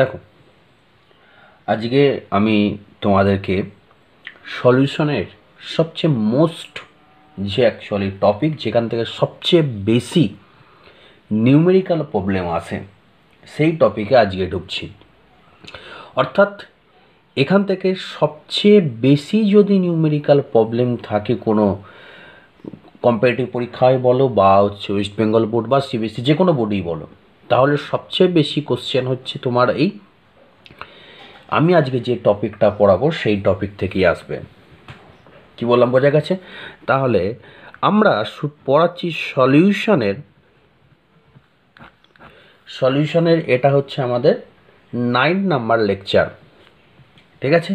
দেখো আজকে আমি তোমাদেরকে সলিউশনের সবচেয়ে মোস্ট যে অ্যাকচুয়ালি টপিক যেখান থেকে সবচেয়ে বেশি নিউমেরিক্যাল প্রবলেম আসে সেই টপিকে আজকে ঢুকছি অর্থাৎ এখান থেকে সবচেয়ে বেশি যদি নিউমেরিক্যাল প্রবলেম থাকে কোনো কম্পিটিভ পরীক্ষায় বলো বা হচ্ছে ওয়েস্ট বেঙ্গল বোর্ড বা সিবিএসসি যে কোনো বোর্ডেই বলো তাহলে সবচেয়ে বেশি কোশ্চেন হচ্ছে তোমার এই আমি আজকে যে টপিকটা পড়াবো সেই টপিক থেকেই আসবে কি বললাম বোঝা গেছে তাহলে আমরা পড়াচ্ছি সলিউশনের সলিউশনের এটা হচ্ছে আমাদের নাইন নাম্বার লেকচার ঠিক আছে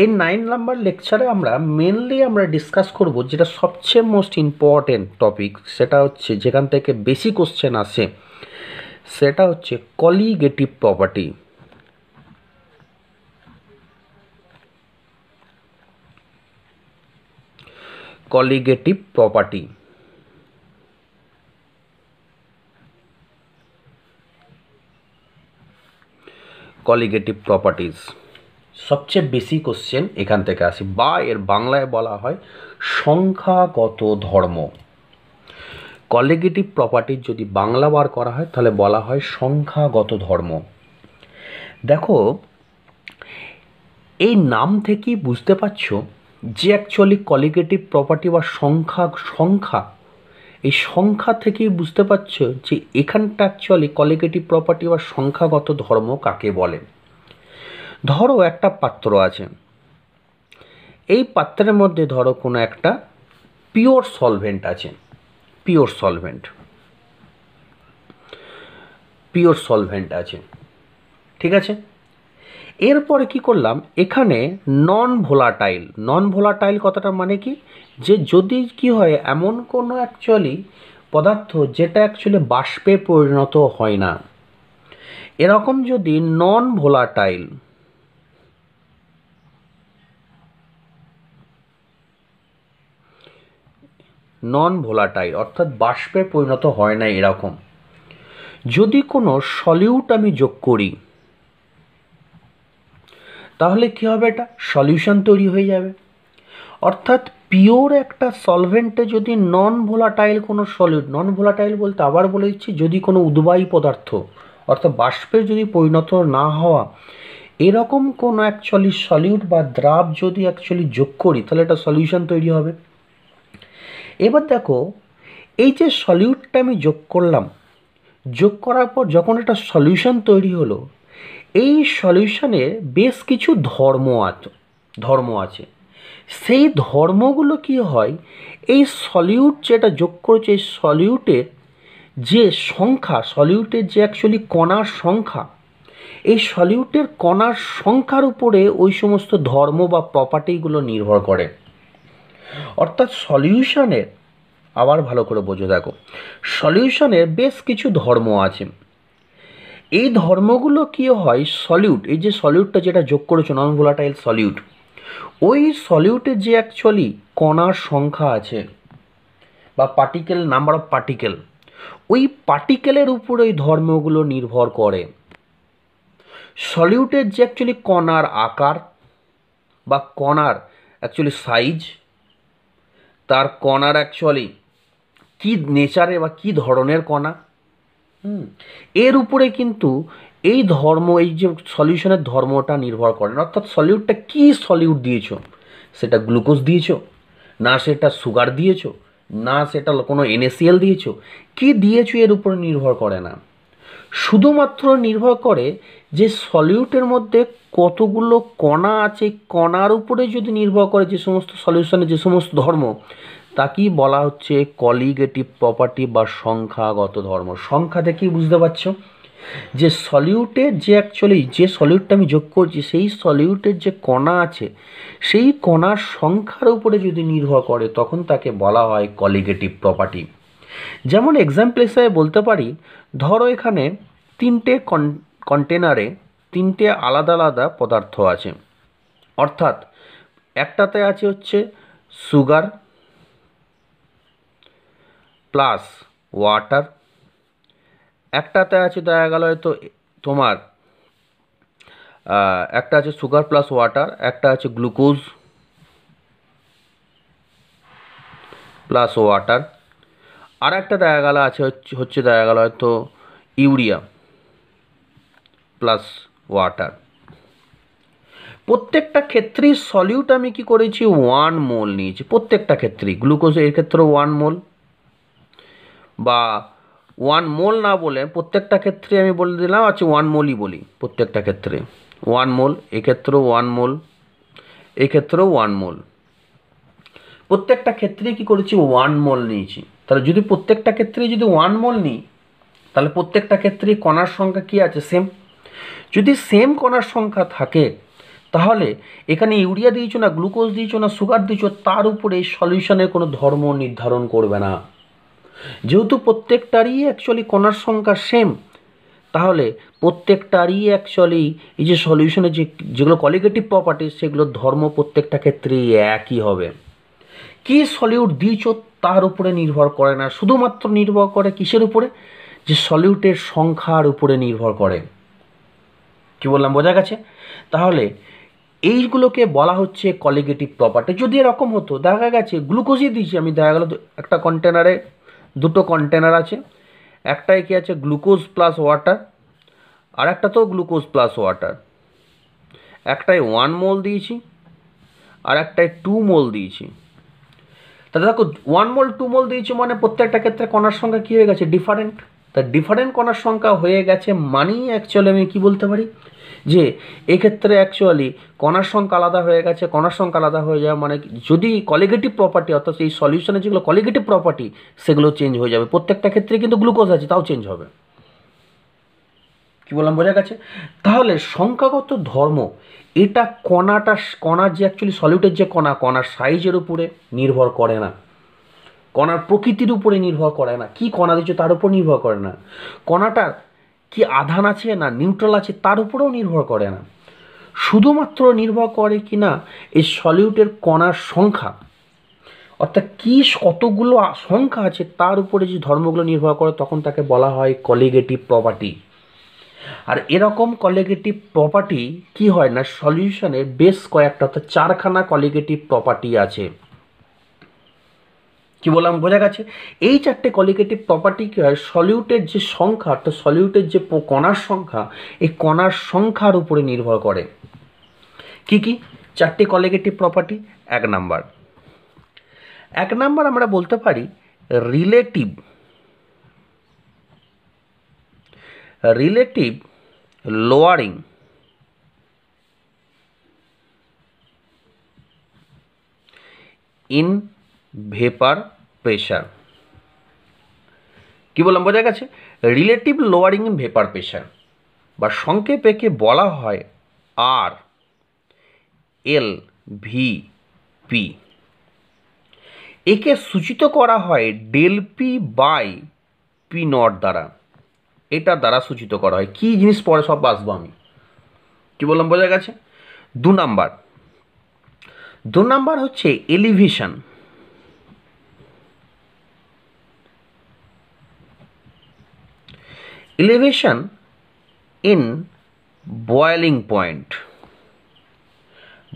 এই নাইন নাম্বার লেকচারে আমরা মেনলি আমরা ডিসকাস করব যেটা সবচেয়ে মোস্ট ইম্পর্টেন্ট টপিক সেটা হচ্ছে যেখান থেকে বেশি কোশ্চেন আসে সেটা হচ্ছে colligative property colligative property colligative properties সবচেয়ে বেশি কোশ্চেন এখান থেকে আসি বা এর বাংলায় বলা হয় সংখ্যাগত ধর্ম কলেগেটিভ প্রপার্টির যদি বাংলা বার করা হয় তাহলে বলা হয় সংখ্যাগত ধর্ম দেখো এই নাম থেকেই বুঝতে পারছো যে অ্যাকচুয়ালি কলিগেটিভ প্রপার্টি বা সংখ্যা সংখ্যা এই সংখ্যা থেকেই বুঝতে পারছ যে এখানটা অ্যাকচুয়ালি কলিগেটিভ প্রপার্টি বা সংখ্যাগত ধর্ম কাকে বলে ধরো একটা পাত্র আছে এই পাত্রের মধ্যে ধরো কোনো একটা পিওর সলভেন্ট আছে পিওর সলভেন্ট পিওর সলভেন্ট আছে ঠিক আছে এরপরে কি করলাম এখানে নন ভোলাটাইল নন ভোলাটাইল কথাটা মানে কি যে যদি কি হয় এমন কোনো অ্যাকচুয়ালি পদার্থ যেটা অ্যাকচুয়ালি বাষ্পে পরিণত হয় না এরকম যদি নন ভোলাটাইল নন ভোলাটাইল অর্থাৎ বাষ্পে পরিণত হয় না এরকম যদি কোনো সলিউট আমি যোগ করি তাহলে কি হবে এটা সলিউশন তৈরি হয়ে যাবে অর্থাৎ পিওর একটা সলভেন্টে যদি নন ভোলাটাইল কোনো সলিউট নন ভোলাটাইল বলতে আবার বলে দিচ্ছি যদি কোনো উদ্বায়ী পদার্থ অর্থাৎ বাষ্পে যদি পরিণত না হওয়া এরকম কোনো অ্যাকচুয়ালি সলিউট বা দ্রাব যদি অ্যাকচুয়ালি যোগ করি তাহলে এটা সলিউশন তৈরি হবে এবার দেখো এই যে সলিউটটা আমি যোগ করলাম যোগ করার পর যখন একটা সলিউশন তৈরি হলো এই সলিউশনের বেশ কিছু ধর্ম আছে ধর্ম আছে সেই ধর্মগুলো কি হয় এই সলিউট যেটা যোগ করেছে এই সলিউটের যে সংখ্যা সলিউটের যে অ্যাকচুয়ালি কণার সংখ্যা এই সলিউটের কণার সংখ্যার উপরে ওই সমস্ত ধর্ম বা প্রপার্টিগুলো নির্ভর করে অর্থাৎ সলিউশনের আবার ভালো করে বোঝো দেখো সলিউশনের বেশ কিছু ধর্ম আছে এই ধর্মগুলো কি হয় সলিউট এই যে সলিউটটা যেটা যোগ করেছো নন ভোলাটাইল সলিউট ওই সলিউটে যে অ্যাকচুয়ালি কণার সংখ্যা আছে বা পার্টিকেল নাম্বার অফ পার্টিকেল ওই পার্টিকেলের উপর ওই ধর্মগুলো নির্ভর করে সলিউটের যে অ্যাকচুয়ালি কণার আকার বা কণার অ্যাকচুয়ালি সাইজ তার কণার অ্যাকচুয়ালি কি নেচারে বা কি ধরনের কণা এর উপরে কিন্তু এই ধর্ম এই যে সলিউশনের ধর্মটা নির্ভর করে না অর্থাৎ সলিউটটা কি সলিউট দিয়েছ সেটা গ্লুকোজ দিয়েছ না সেটা সুগার দিয়েছো না সেটা কোনো এনএসিএল দিয়েছ কি দিয়েছ এর উপর নির্ভর করে না শুধুমাত্র নির্ভর করে যে সলিউটের মধ্যে কতগুলো কণা আছে কণার উপরে যদি নির্ভর করে যে সমস্ত সলিউশনে যে সমস্ত ধর্ম তাকেই বলা হচ্ছে কলিগেটিভ প্রপার্টি বা সংখ্যাগত ধর্ম সংখ্যা থেকেই বুঝতে পারছো যে সলিউটে যে অ্যাকচুয়ালি যে সলিউটটা আমি যোগ করছি সেই সলিউটের যে কণা আছে সেই কণার সংখ্যার উপরে যদি নির্ভর করে তখন তাকে বলা হয় কলিগেটিভ প্রপার্টি যেমন এক্সাম্পল হিসাবে বলতে পারি ধরো এখানে তিনটে কন কন্টেনারে তিনটে আলাদা আলাদা পদার্থ আছে অর্থাৎ একটাতে আছে হচ্ছে সুগার প্লাস ওয়াটার একটাতে আছে দেখা গেল হয়তো তোমার একটা আছে সুগার প্লাস ওয়াটার একটা আছে গ্লুকোজ প্লাস ওয়াটার আর একটা দেখা গেল আছে হচ্ছে দেখা গেল হয়তো ইউরিয়া প্লাস ওয়াটার প্রত্যেকটা ক্ষেত্রেই সলিউট আমি কি করেছি ওয়ান মোল নিয়েছি প্রত্যেকটা ক্ষেত্রেই গ্লুকোজ এর ক্ষেত্রে ওয়ান মোল বা ওয়ান মোল না বলে প্রত্যেকটা ক্ষেত্রে আমি বলে দিলাম আচ্ছা ওয়ান মোলই বলি প্রত্যেকটা ক্ষেত্রে ওয়ান মোল এক্ষেত্রেও ওয়ান মোল এক্ষেত্রেও ওয়ান মোল প্রত্যেকটা ক্ষেত্রে কি করেছি ওয়ান মোল নিয়েছি তাহলে যদি প্রত্যেকটা ক্ষেত্রে যদি ওয়ান মোল নিই তাহলে প্রত্যেকটা ক্ষেত্রে কণার সংখ্যা কি আছে সেম যদি সেম কণার সংখ্যা থাকে তাহলে এখানে ইউরিয়া দিয়েছো না গ্লুকোজ দিয়েছ না সুগার দিয়েছ তার উপরে এই সলিউশনের কোনো ধর্ম নির্ধারণ করবে না যেহেতু প্রত্যেকটারই অ্যাকচুয়ালি কণার সংখ্যা সেম তাহলে প্রত্যেকটারই অ্যাকচুয়ালি এই যে সলিউশনের যে যেগুলো কলিগেটিভ প্রপার্টি সেগুলোর ধর্ম প্রত্যেকটা ক্ষেত্রেই একই হবে কি সলিউট দিয়েছ তার উপরে নির্ভর করে না শুধুমাত্র নির্ভর করে কিসের উপরে যে সলিউটের সংখ্যার উপরে নির্ভর করে কি বললাম বোঝা গেছে তাহলে এইগুলোকে বলা হচ্ছে কলিগেটিভ প্রপার্টি যদি এরকম হতো দেখা গেছে গ্লুকোজই দিয়েছি আমি দেখা গেলো একটা কন্টেনারে দুটো কন্টেনার আছে একটায় কি আছে গ্লুকোজ প্লাস ওয়াটার আর একটা তো গ্লুকোজ প্লাস ওয়াটার একটায় ওয়ান মোল দিয়েছি আর একটায় টু মোল দিয়েছি তাহলে দেখো ওয়ান মোল টু মোল দিয়েছি মানে প্রত্যেকটা ক্ষেত্রে কণার সংখ্যা কী হয়ে গেছে ডিফারেন্ট তা ডিফারেন্ট কণার সংখ্যা হয়ে গেছে মানেই অ্যাকচুয়ালি আমি কী বলতে পারি যে এক্ষেত্রে অ্যাকচুয়ালি কণার সংখ্যা আলাদা হয়ে গেছে কণার সংখ্যা আলাদা হয়ে যাওয়া মানে যদি কলিগেটিভ প্রপার্টি অর্থাৎ এই সলিউশনের যেগুলো কলিগেটিভ প্রপার্টি সেগুলো চেঞ্জ হয়ে যাবে প্রত্যেকটা ক্ষেত্রে কিন্তু গ্লুকোজ আছে তাও চেঞ্জ হবে কী বললাম বোঝা গেছে তাহলে সংখ্যাগত ধর্ম এটা কণাটা কণার যে অ্যাকচুয়ালি সলিউটের যে কণা কণার সাইজের উপরে নির্ভর করে না কণার প্রকৃতির উপরে নির্ভর করে না কি কণা দিচ্ছে তার উপর নির্ভর করে না কণাটার কি আধান আছে না নিউট্রাল আছে তার উপরেও নির্ভর করে না শুধুমাত্র নির্ভর করে কি না এই সলিউটের কণার সংখ্যা অর্থাৎ কী কতগুলো সংখ্যা আছে তার উপরে যে ধর্মগুলো নির্ভর করে তখন তাকে বলা হয় কলিগেটিভ প্রপার্টি আর এরকম কলিগেটিভ প্রপার্টি কি হয় না সলিউশনের বেশ কয়েকটা অর্থাৎ চারখানা কলিগেটিভ প্রপার্টি আছে কি বললাম বোঝা গেছে এই চারটে কলিগেটিভ প্রপার্টি সলিউটের যে সংখ্যা অর্থাৎ সলিউটের যে কণার সংখ্যা এই কণার সংখ্যার উপরে নির্ভর করে কি কি চারটে কলিগেটিভ প্রপার্টি এক নাম্বার এক নাম্বার আমরা বলতে পারি relative relative lowering in vapour pressure কি বললাম বোঝা গেছে relative lowering in vapour pressure বা সংক্ষেপে কে বলা হয় আর এল ভি পি একে সূচিত করা হয় del P by P naught দ্বারা এটা দ্বারা সূচিত করা হয় কি জিনিস পরে সব আসবো আমি কি বললাম বোঝা গেছে দু নাম্বার দু নাম্বার হচ্ছে elevation elevation in boiling point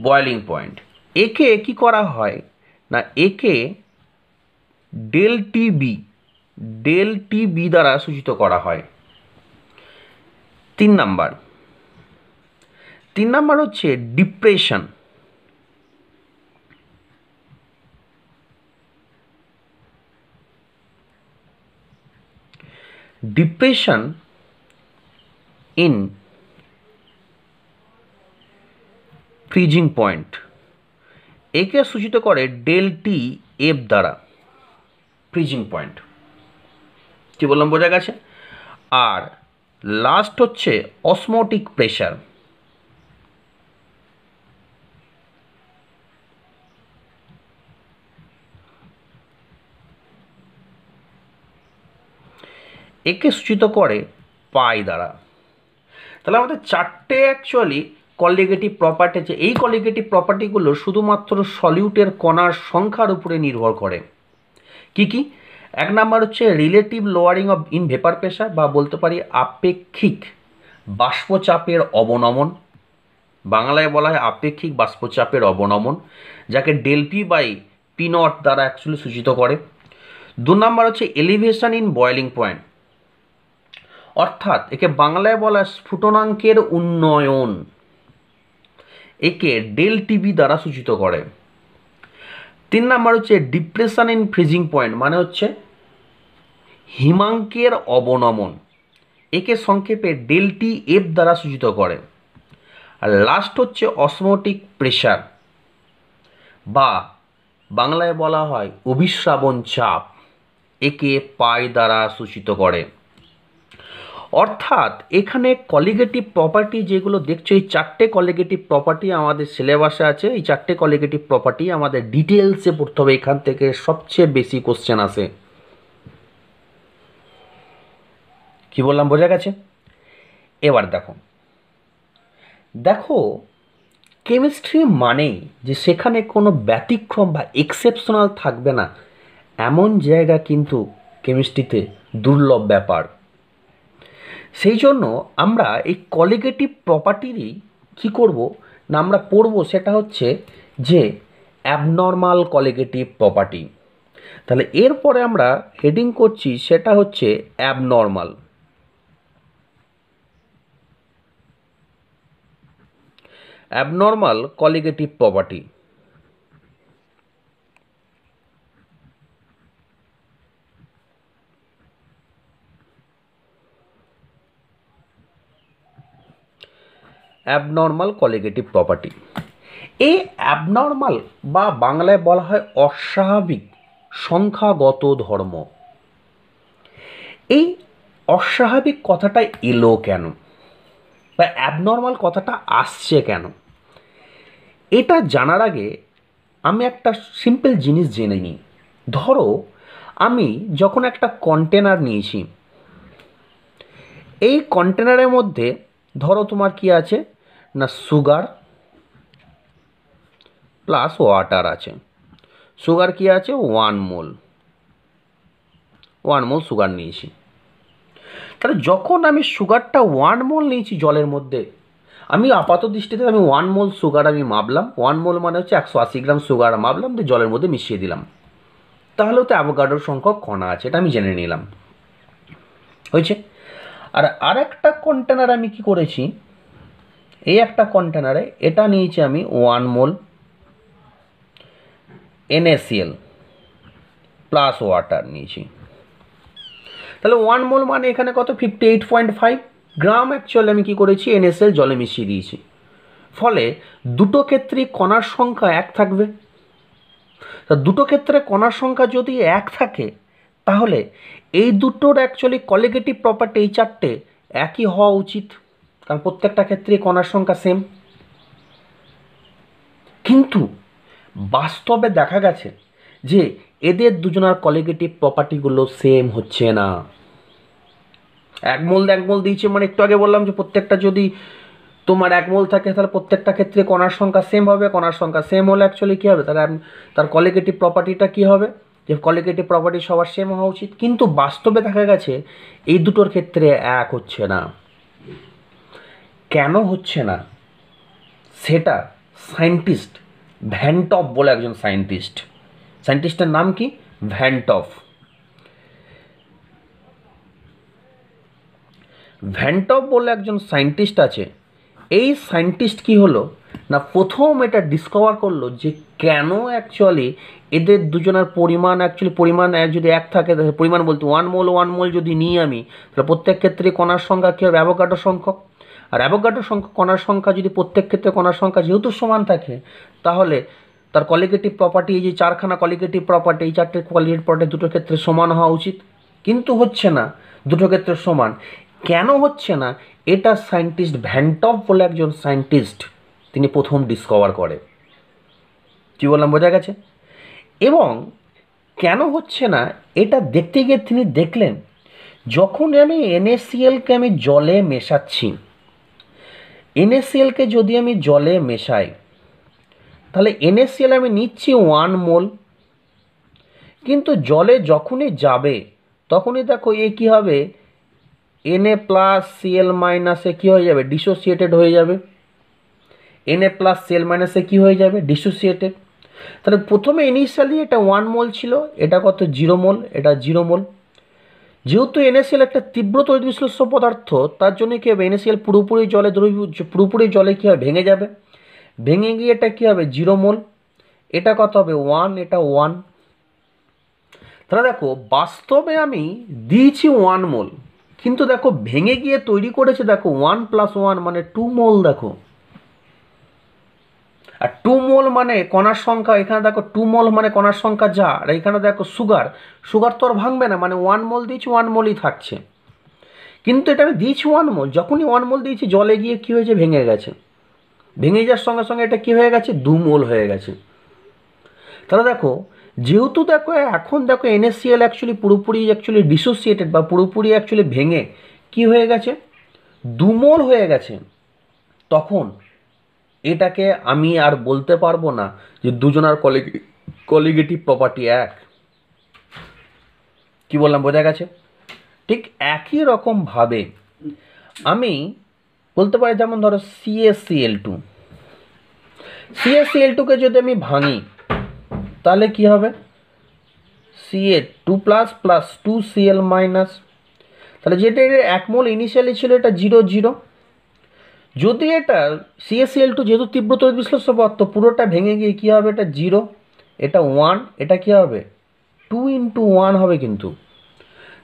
boiling point একে কি করা হয় না একে del T B del T B দ্বারা সূচিত করা হয় তিন নাম্বার তিন নাম্বার হচ্ছে depression depression in freezing point একে সূচিত করে ডেলটি এফ দ্বারা ফ্রিজিং পয়েন্ট কী বললাম বোঝা গেছে আর লাস্ট হচ্ছে অসমোটিক প্রেশার একে সূচিত করে পাই দ্বারা তাহলে আমাদের চারটে অ্যাকচুয়ালি কলিগেটিভ প্রপার্টি আছে এই কলিগেটিভ প্রপার্টিগুলো শুধুমাত্র সলিউটের কণার সংখ্যার উপরে নির্ভর করে কি কি এক নাম্বার হচ্ছে relative lowering of in vapour pressure বা বলতে পারি আপেক্ষিক বাষ্পচাপের অবনমন বাংলায় বলা হয় আপেক্ষিক বাষ্পচাপের অবনমন যাকে ডেলপি বাই পিনট দ্বারা অ্যাকচুয়ালি সূচিত করে দু নাম্বার হচ্ছে এলিভেশন ইন বয়েলিং পয়েন্ট অর্থাৎ একে বাংলায় বলা স্ফুটনাঙ্কের উন্নয়ন একে ডেল টিভি দ্বারা সূচিত করে তিন নাম্বার হচ্ছে ডিপ্রেশন ইন ফ্রিজিং পয়েন্ট মানে হচ্ছে হিমাঙ্কের অবনমন একে সংক্ষেপে ডেলটি এফ দ্বারা সূচিত করে আর লাস্ট হচ্ছে অসমোটিক প্রেশার বা বাংলায় বলা হয় অভিশ্রাবণ চাপ একে পাই দ্বারা সূচিত করে অর্থাৎ এখানে কলিগেটিভ প্রপার্টি যেগুলো দেখছো এই চারটে কলিগেটিভ প্রপার্টি আমাদের সিলেবাসে আছে এই চারটে কলিগেটিভ প্রপার্টি আমাদের ডিটেলসে পড়তে হবে এখান থেকে সবচেয়ে বেশি কোশ্চেন আসে কি বললাম বোঝা গেছে এবার দেখো দেখো কেমিস্ট্রি মানেই যে সেখানে কোনো ব্যতিক্রম বা এক্সেপশনাল থাকবে না এমন জায়গা কিন্তু কেমিস্ট্রিতে দুর্লভ ব্যাপার সেই জন্য আমরা এই কলিগেটিভ প্রপার্টিরই কী করব না আমরা পড়ব সেটা হচ্ছে যে অ্যাবনর্মাল কলিগেটিভ প্রপার্টি তাহলে এরপরে আমরা হেডিং করছি সেটা হচ্ছে abnormal abnormal colligative property abnormal colligative property এই অ্যাবনর্মাল বা বাংলায় বলা হয় অস্বাভাবিক সংখ্যাগত ধর্ম এই অস্বাভাবিক কথাটা এলো কেন বা অ্যাবনর্মাল কথাটা আসছে কেন এটা জানার আগে আমি একটা সিম্পল জিনিস জেনে নিই ধরো আমি যখন একটা কন্টেনার নিয়েছি এই কন্টেনারের মধ্যে ধরো তোমার কি আছে আপনার সুগার প্লাস ওয়াটার আছে সুগার কি আছে one mole one mole sugar নিয়েছি তাহলে যখন আমি সুগারটা ওয়ান মোল নিয়েছি জলের মধ্যে আমি আপাত দৃষ্টিতে আমি ওয়ান মোল সুগার আমি মাপলাম ওয়ান মোল মানে হচ্ছে একশো আশি গ্রাম সুগার মাপলাম দিয়ে জলের মধ্যে মিশিয়ে দিলাম তাহলেও তো অ্যাভোকাডোর সংখ্যক কণা আছে এটা আমি জেনে নিলাম হয়েছে আর আরেকটা কন্টেনার আমি কি করেছি এই একটা কন্টেনারে এটা নিয়েছি আমি one mole NaCl plus water নিয়েছি তাহলে ওয়ান মোল মানে এখানে কত fifty eight point five gram actually আমি কি করেছি এনএসএল জলে মিশিয়ে দিয়েছি ফলে দুটো ক্ষেত্রেই কণার সংখ্যা এক থাকবে তা দুটো ক্ষেত্রে কণার সংখ্যা যদি এক থাকে তাহলে এই দুটোর অ্যাকচুয়ালি কলিগেটিভ প্রপার্টি এই চারটে একই হওয়া উচিত কারণ প্রত্যেকটা ক্ষেত্রে কণার সংখ্যা সেম কিন্তু বাস্তবে দেখা গেছে যে এদের দুজনার কলিগেটিভ প্রপার্টিগুলো সেম হচ্ছে না একমোল মোল দিয়েছে মানে একটু আগে বললাম যে প্রত্যেকটা যদি তোমার মোল থাকে তাহলে প্রত্যেকটা ক্ষেত্রে কণার সংখ্যা সেম হবে কণার সংখ্যা সেম হলে অ্যাকচুয়ালি কী হবে তার তার কলিগেটিভ প্রপার্টিটা কী হবে যে কলিগেটিভ প্রপার্টি সবার সেম হওয়া উচিত কিন্তু বাস্তবে দেখা গেছে এই দুটোর ক্ষেত্রে এক হচ্ছে না কেন হচ্ছে না সেটা সায়েন্টিস্ট ভ্যানটফ বলে একজন সায়েন্টিস্ট সায়েন্টিস্টের নাম কি ভ্যানটফ ভ্যানটপ বলে একজন সায়েন্টিস্ট আছে এই সায়েন্টিস্ট কি হলো না প্রথম এটা ডিসকভার করলো যে কেন অ্যাকচুয়ালি এদের দুজনের পরিমাণ অ্যাকচুয়ালি পরিমাণ যদি এক থাকে পরিমাণ বলতে ওয়ান মোল ওয়ান মোল যদি নিই আমি তাহলে প্রত্যেক ক্ষেত্রে কণার সংখ্যা কী হবে অ্যাভোকাডো সংখ্যক আর অ্যাভোগাড্রো সংখ্যা কণার সংখ্যা যদি প্রত্যেক ক্ষেত্রে কণার সংখ্যা যেহেতু সমান থাকে তাহলে তার কলিগেটিভ প্রপার্টি এই যে চারখানা কলিগেটিভ প্রপার্টি এই চারটে কলিগেটিভ প্রপার্টি দুটো ক্ষেত্রে সমান হওয়া উচিত কিন্তু হচ্ছে না দুটো ক্ষেত্রে সমান কেন হচ্ছে না এটা সায়েন্টিস্ট ভ্যান্টপ বলে একজন সায়েন্টিস্ট তিনি প্রথম ডিসকভার করে কী বললাম বোঝা গেছে এবং কেন হচ্ছে না এটা দেখতে গিয়ে তিনি দেখলেন যখন আমি এনএসিএলকে আমি জলে মেশাচ্ছি এনএসিএলকে যদি আমি জলে মেশাই তাহলে এনএসিএল আমি নিচ্ছি ওয়ান মোল কিন্তু জলে যখনই যাবে তখনই দেখো এ কী হবে এনএ প্লাস সিএল মাইনাসে কী হয়ে যাবে ডিসোসিয়েটেড হয়ে যাবে এনএ প্লাস সিএল মাইনাসে কী হয়ে যাবে ডিসোসিয়েটেড তাহলে প্রথমে ইনিশিয়ালি এটা ওয়ান মোল ছিল এটা কত জিরো মোল এটা জিরো মোল যেহেতু এনএসিএল একটা তীব্র তৈরি বিশ্লেষ্য পদার্থ তার জন্য কী হবে এনএসিএল পুরোপুরি জলে দ্রবী পুরোপুরি জলে কী হবে ভেঙে যাবে ভেঙে গিয়ে এটা কী হবে জিরো মোল এটা কত হবে ওয়ান এটা ওয়ান তাহলে দেখো বাস্তবে আমি দিয়েছি ওয়ান মোল কিন্তু দেখো ভেঙে গিয়ে তৈরি করেছে দেখো ওয়ান প্লাস ওয়ান মানে টু মোল দেখো আর টু মোল মানে কণার সংখ্যা এখানে দেখো টু মোল মানে কণার সংখ্যা যা আর এখানে দেখো সুগার সুগার তো আর ভাঙবে না মানে ওয়ান মোল দিয়েছি ওয়ান মোলই থাকছে কিন্তু এটা আমি দিয়েছি ওয়ান মোল যখনই ওয়ান মোল দিয়েছি জলে গিয়ে কী হয়েছে ভেঙে গেছে ভেঙে যাওয়ার সঙ্গে সঙ্গে এটা কি হয়ে গেছে দু মোল হয়ে গেছে তাহলে দেখো যেহেতু দেখো এখন দেখো এনএসসিএল অ্যাকচুয়ালি পুরোপুরি অ্যাকচুয়ালি ডিসোসিয়েটেড বা পুরোপুরি অ্যাকচুয়ালি ভেঙে কি হয়ে গেছে মোল হয়ে গেছে তখন এটাকে আমি আর বলতে পারবো না যে দুজনার কলিগেটিভ প্রপার্টি এক কি বললাম বোঝা গেছে ঠিক একই রকমভাবে আমি বলতে পারি যেমন ধরো সিএসিএল টু সিএসিএল টুকে যদি আমি ভাঙি তাহলে কি হবে CA two plus plus two CL minus তাহলে যেটা এক মোল ইনিশিয়ালি ছিল এটা জিরো জিরো যদি এটা সিএসএল টু e যেহেতু তীব্রতর বিশ্লেষ্য পথ তো পুরোটা ভেঙে গিয়ে কী হবে এটা জিরো এটা ওয়ান এটা কী হবে টু ইন্টু ওয়ান হবে কিন্তু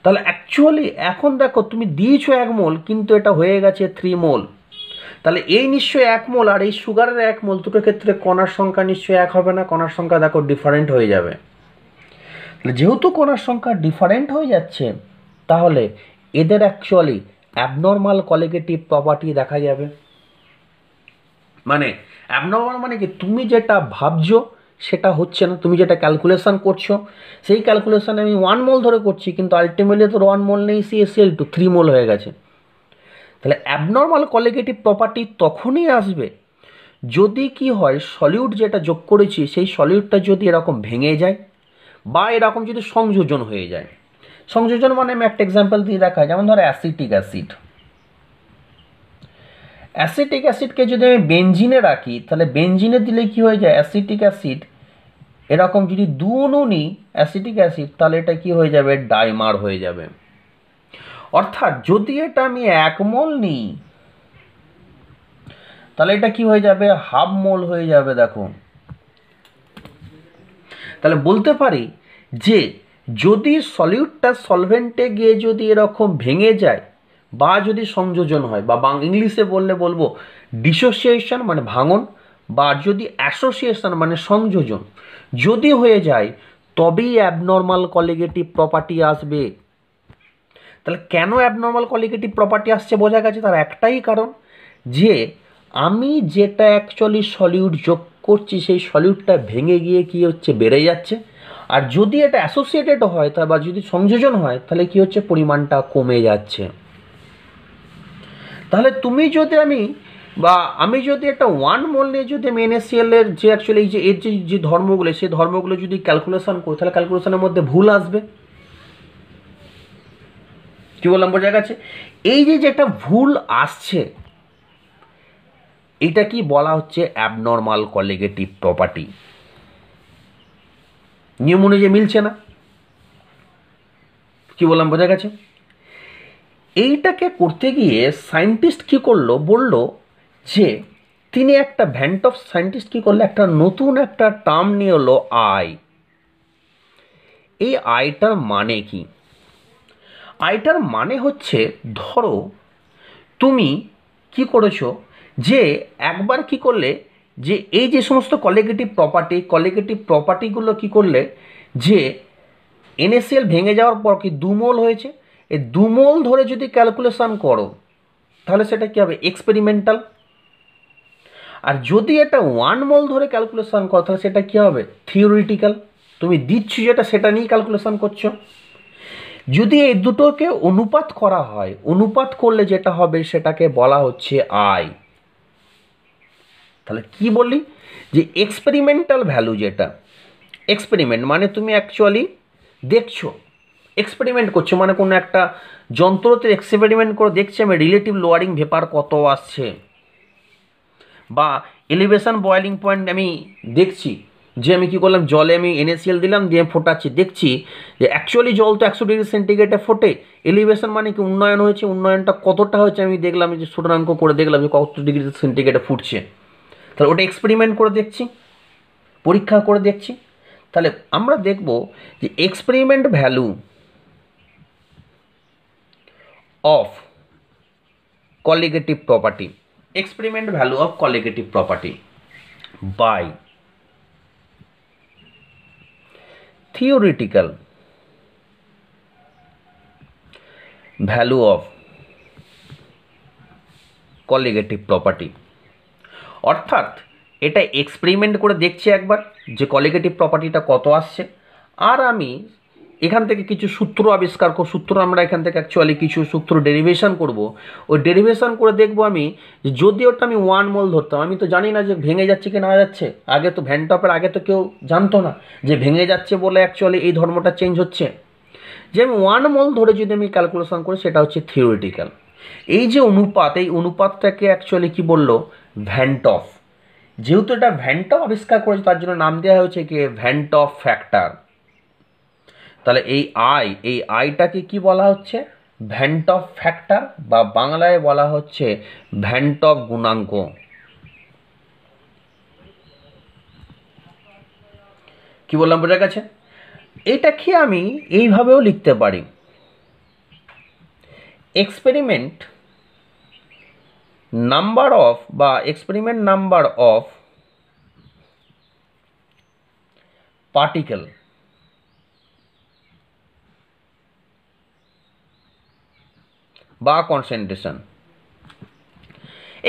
তাহলে অ্যাকচুয়ালি এখন দেখো তুমি দিয়েছো এক মোল কিন্তু এটা হয়ে গেছে থ্রি মোল তাহলে এই নিশ্চয়ই এক মোল আর এই সুগারের এক মোল দুটো ক্ষেত্রে কণার সংখ্যা নিশ্চয়ই এক হবে না কণার সংখ্যা দেখো ডিফারেন্ট হয়ে যাবে তাহলে যেহেতু কণার সংখ্যা ডিফারেন্ট হয়ে যাচ্ছে তাহলে এদের অ্যাকচুয়ালি অ্যাবনর্মাল কলেগেটিভ প্রপার্টি দেখা যাবে মানে অ্যাবনর্মাল মানে কি তুমি যেটা ভাবছো সেটা হচ্ছে না তুমি যেটা ক্যালকুলেশান করছো সেই ক্যালকুলেশানে আমি ওয়ান মোল ধরে করছি কিন্তু আলটিমেটলি তোর ওয়ান মোল নেই C ACL two three mole হয়ে গেছে তাহলে অ্যাবনর্মাল কলিগেটিভ প্রপার্টি তখনই আসবে যদি কি হয় সলিউট যেটা যোগ করেছি সেই সলিউটটা যদি এরকম ভেঙে যায় বা এরকম যদি সংযোজন হয়ে যায় সংযোজন মানে আমি একটা এক্সাম্পল দিয়ে দেখা যেমন ধরো অ্যাসিটিক অ্যাসিড অ্যাসিটিক অ্যাসিডকে যদি আমি বেঞ্জিনে রাখি তাহলে বেঞ্জিনে দিলে কি হয়ে যায় অ্যাসিটিক অ্যাসিড এরকম যদি দু অনু নিই অ্যাসিটিক অ্যাসিড তাহলে এটা কি হয়ে যাবে ডাইমার হয়ে যাবে অর্থাৎ যদি এটা আমি এক মোল নিই তাহলে এটা কি হয়ে যাবে হাফ মোল হয়ে যাবে দেখো তাহলে বলতে পারি যে যদি সলিউটটা সলভেন্টে গিয়ে যদি এরকম ভেঙে যায় বা যদি সংযোজন হয় বা ইংলিশে বললে বলবো ডিসোসিয়েশন মানে ভাঙন বা যদি অ্যাসোসিয়েশন মানে সংযোজন যদি হয়ে যায় তবেই অ্যাবনর্মাল কলিগেটিভ প্রপার্টি আসবে তাহলে কেন অ্যাবনর্মাল কলিগেটিভ প্রপার্টি আসছে বোঝা গেছে তার একটাই কারণ যে আমি যেটা অ্যাকচুয়ালি সলিউড যোগ করছি সেই সলিউডটা ভেঙে গিয়ে কি হচ্ছে বেড়ে যাচ্ছে আর যদি এটা অ্যাসোসিয়েটেড হয় তা বা যদি সংযোজন হয় তাহলে কি হচ্ছে পরিমাণটা কমে যাচ্ছে তাহলে তুমি যদি আমি বা আমি যদি একটা ওয়ান মোল নিয়ে যদি আমি এনএসিএলের যে অ্যাকচুয়ালি এই যে এর যে যে ধর্মগুলো সেই ধর্মগুলো যদি ক্যালকুলেশন করি তাহলে ক্যালকুলেশনের মধ্যে ভুল আসবে কী বললাম বোঝা গেছে এই যে যে একটা ভুল আসছে এটা কি বলা হচ্ছে অ্যাবনর্মাল কলিগেটিভ প্রপার্টি নিয়ম অনুযায়ী মিলছে না কি বললাম বোঝা গেছে এইটাকে করতে গিয়ে সায়েন্টিস্ট কী করলো বলল যে তিনি একটা ভ্যান্ট অফ সায়েন্টিস্ট কী করলো একটা নতুন একটা টার্ম নিয়ে হলো আয় এই আয়টার মানে কি আয়টার মানে হচ্ছে ধরো তুমি কি করেছো যে একবার কি করলে যে এই যে সমস্ত কলেগেটিভ প্রপার্টি কলেগেটিভ প্রপার্টিগুলো কি করলে যে এনএসএল ভেঙে যাওয়ার পর কি দুমল হয়েছে এই দুমোল ধরে যদি ক্যালকুলেশান করো তাহলে সেটা কী হবে এক্সপেরিমেন্টাল আর যদি এটা ওয়ান মোল ধরে ক্যালকুলেশান করো তাহলে সেটা কী হবে থিওরিটিক্যাল তুমি দিচ্ছ যেটা সেটা নিয়েই ক্যালকুলেশান করছো যদি এই দুটোকে অনুপাত করা হয় অনুপাত করলে যেটা হবে সেটাকে বলা হচ্ছে আয় তাহলে কি বলি যে এক্সপেরিমেন্টাল ভ্যালু যেটা এক্সপেরিমেন্ট মানে তুমি অ্যাকচুয়ালি দেখছো এক্সপেরিমেন্ট করছে মানে কোনো একটা যন্ত্রতে এক্সপেরিমেন্ট করে দেখছে আমি রিলেটিভ লোয়ারিং ভেপার কত আসছে বা এলিভেশন বয়েলিং পয়েন্ট আমি দেখছি যে আমি কী করলাম জলে আমি এনএসিএল দিলাম দিয়ে ফোটাচ্ছি দেখছি যে অ্যাকচুয়ালি জল তো একশো ডিগ্রি সেন্টিগ্রেডে ফোটে এলিভেশন মানে কি উন্নয়ন হয়েছে উন্নয়নটা কতটা হয়েছে আমি দেখলাম যে সুটনাঙ্ক করে দেখলাম যে কত ডিগ্রি সেন্টিগ্রেডে ফুটছে তাহলে ওটা এক্সপেরিমেন্ট করে দেখছি পরীক্ষা করে দেখছি তাহলে আমরা দেখব যে experiment value of colligative property experiment value of colligative property by theoretical value of colligative property অর্থাৎ এটা এক্সপেরিমেন্ট করে দেখছি একবার যে কলিগেটিভ প্রপার্টিটা কত আসছে আর আমি এখান থেকে কিছু সূত্র আবিষ্কার করব সূত্র আমরা এখান থেকে অ্যাকচুয়ালি কিছু সূত্র ডেরিভেশন করব ওই ডেরিভেশন করে দেখব আমি যদি ওটা আমি ওয়ান মোল ধরতাম আমি তো জানি না যে ভেঙে যাচ্ছে কি না যাচ্ছে আগে তো ভ্যানটপের আগে তো কেউ জানতো না যে ভেঙে যাচ্ছে বলে অ্যাকচুয়ালি এই ধর্মটা চেঞ্জ হচ্ছে যে আমি ওয়ান মোল ধরে যদি আমি ক্যালকুলেশন করি সেটা হচ্ছে থিওরিটিক্যাল এই যে অনুপাত এই অনুপাতটাকে অ্যাকচুয়ালি কি বললো ভ্যানটফ যেহেতু এটা ভ্যানটফ আবিষ্কার করেছে তার জন্য নাম দেওয়া হয়েছে কি ভ্যানটফ ফ্যাক্টর তাহলে এই আই এই আইটাকে কি বলা হচ্ছে ভ্যান্ট অফ ফ্যাক্টর বা বাংলায় বলা হচ্ছে ভ্যান্ট অফ গুণাঙ্ক কি বললাম বোঝা গেছে কি আমি এইভাবেও লিখতে পারি এক্সপেরিমেন্ট নাম্বার অফ বা এক্সপেরিমেন্ট নাম্বার অফ পার্টিকেল বা কনসেন্ট্রেশন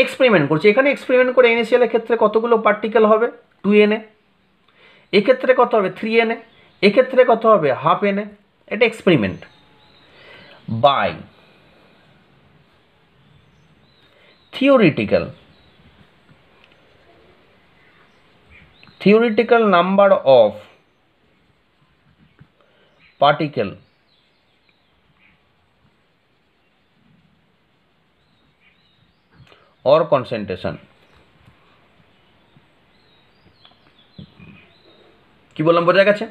এক্সপেরিমেন্ট করছি এখানে এক্সপেরিমেন্ট করে এনএসিএলের ক্ষেত্রে কতগুলো পার্টিকেল হবে টু এনে এক্ষেত্রে কত হবে থ্রি এনে এক্ষেত্রে কত হবে হাফ এনে এটা experiment by theoretical theoretical number of particle or concentration কি বললাম বোঝা গেছে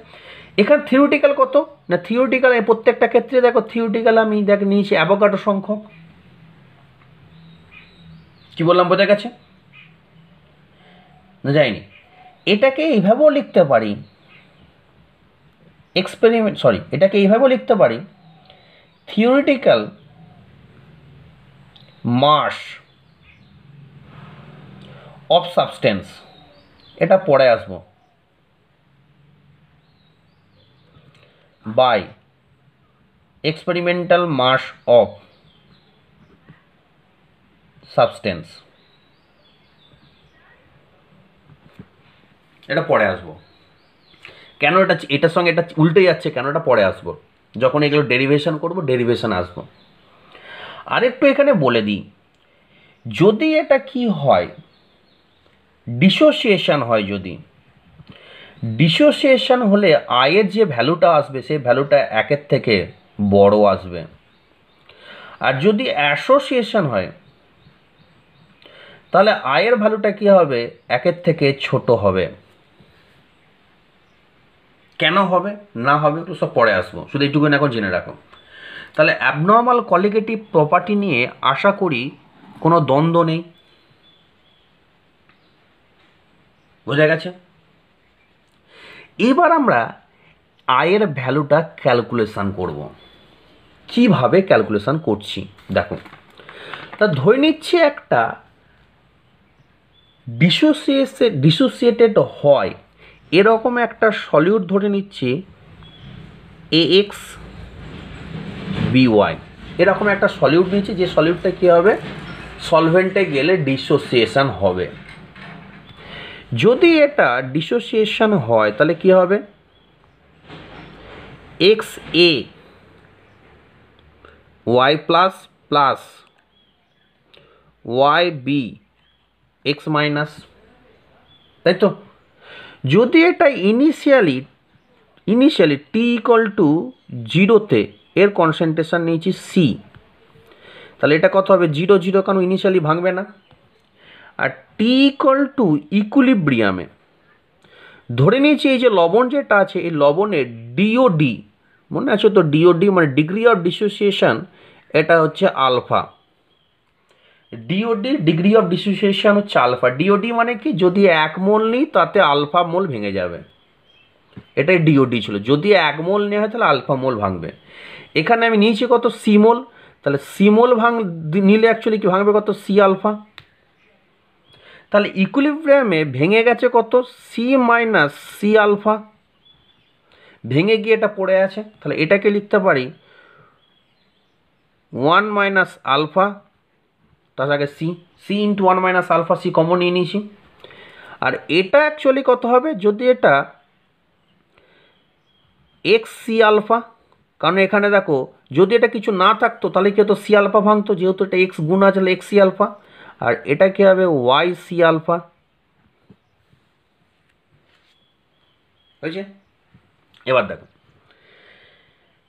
এখানে থিওরিটিক্যাল কত না থিওরিটিক্যাল প্রত্যেকটা ক্ষেত্রে দেখো থিওরিটিক্যাল আমি দেখ নিয়েছি অ্যাভোকাডো সংখ্যক কি বললাম বোঝা গেছে না যায়নি এটাকে এইভাবেও লিখতে পারি এক্সপেরিমেন্ট সরি এটাকে এইভাবেও লিখতে পারি থিওরিটিক্যাল মাস অফ সাবস্টেন্স এটা পরে আসব by experimental mass of substance এটা পরে আসবো কেন এটা এটার সঙ্গে এটা উল্টে যাচ্ছে কেন এটা পরে আসবো যখন এগুলো ডেরিভেশন করব ডেরিভেশন আসবো আরেকটু এখানে বলে দিই যদি এটা কি হয় ডিসোসিয়েশন হয় যদি ডিসোসিয়েশন হলে আয়ের যে ভ্যালুটা আসবে সেই ভ্যালুটা একের থেকে বড় আসবে আর যদি অ্যাসোসিয়েশন হয় তাহলে আয়ের ভ্যালুটা কি হবে একের থেকে ছোট হবে কেন হবে না হবে তো সব পরে আসবো শুধু এইটুকু এখন জেনে রাখো তাহলে অ্যাবনর্মাল কলিগেটিভ প্রপার্টি নিয়ে আশা করি কোনো দ্বন্দ্ব নেই বোঝা গেছে এবার আমরা আয়ের ভ্যালুটা ক্যালকুলেশান করব। কিভাবে ক্যালকুলেশান করছি দেখো তা ধরে নিচ্ছে একটা ডিসোসিয়েসে ডিসোসিয়েটেড হয় এরকম একটা সলিউট ধরে নিচ্ছি এ এক্স বিওয়াই এরকম একটা সলিউট নিচ্ছি যে সলিউটটা কী হবে সলভেন্টে গেলে ডিসোসিয়েশান হবে যদি এটা ডিসোসিয়েশন হয় তাহলে কি হবে X A Y plus plus Y B X minus তাই তো যদি এটা initially initially T equal to জিরোতে এর কনসেন্ট্রেশন নিয়েছি সি তাহলে এটা কত হবে জিরো জিরো কেন ইনিশিয়ালি ভাঙবে না আর টি ইকল টু ইকুলিব্রিয়ামে ধরে নিয়েছি এই যে লবণ যেটা আছে এই লবণের ডিওডি মনে আছে তো ডিওডি মানে ডিগ্রি অফ ডিসোসিয়েশন এটা হচ্ছে alpha DOD degree of dissociation হচ্ছে আলফা ডিওডি মানে কি যদি এক মোল নিই তাতে আলফা মোল ভেঙে যাবে এটাই ডিওডি ছিল যদি এক মোল নেওয়া হয় তাহলে আলফা মোল ভাঙবে এখানে আমি নিয়েছি কত সিমোল তাহলে সিমোল ভাঙ নিলে অ্যাকচুয়ালি কি ভাঙবে কত সি আলফা তাহলে ইকুলিব্রিয়ামে ভেঙে গেছে কত সি মাইনাস সি আলফা ভেঙে গিয়ে এটা পড়ে আছে তাহলে এটাকে লিখতে পারি ওয়ান মাইনাস আলফা তার আগে C C into one minus alpha C common নিয়ে নিয়েছি আর এটা অ্যাকচুয়ালি কত হবে যদি এটা এক্স সি আলফা কারণ এখানে দেখো যদি এটা কিছু না থাকতো তাহলে কি হতো সি আলফা ভাঙতো যেহেতু এটা এক্স গুণ আছে তাহলে এক্স সি আলফা আর এটা কী হবে ওয়াই সি আলফা হয়েছে এবার দেখো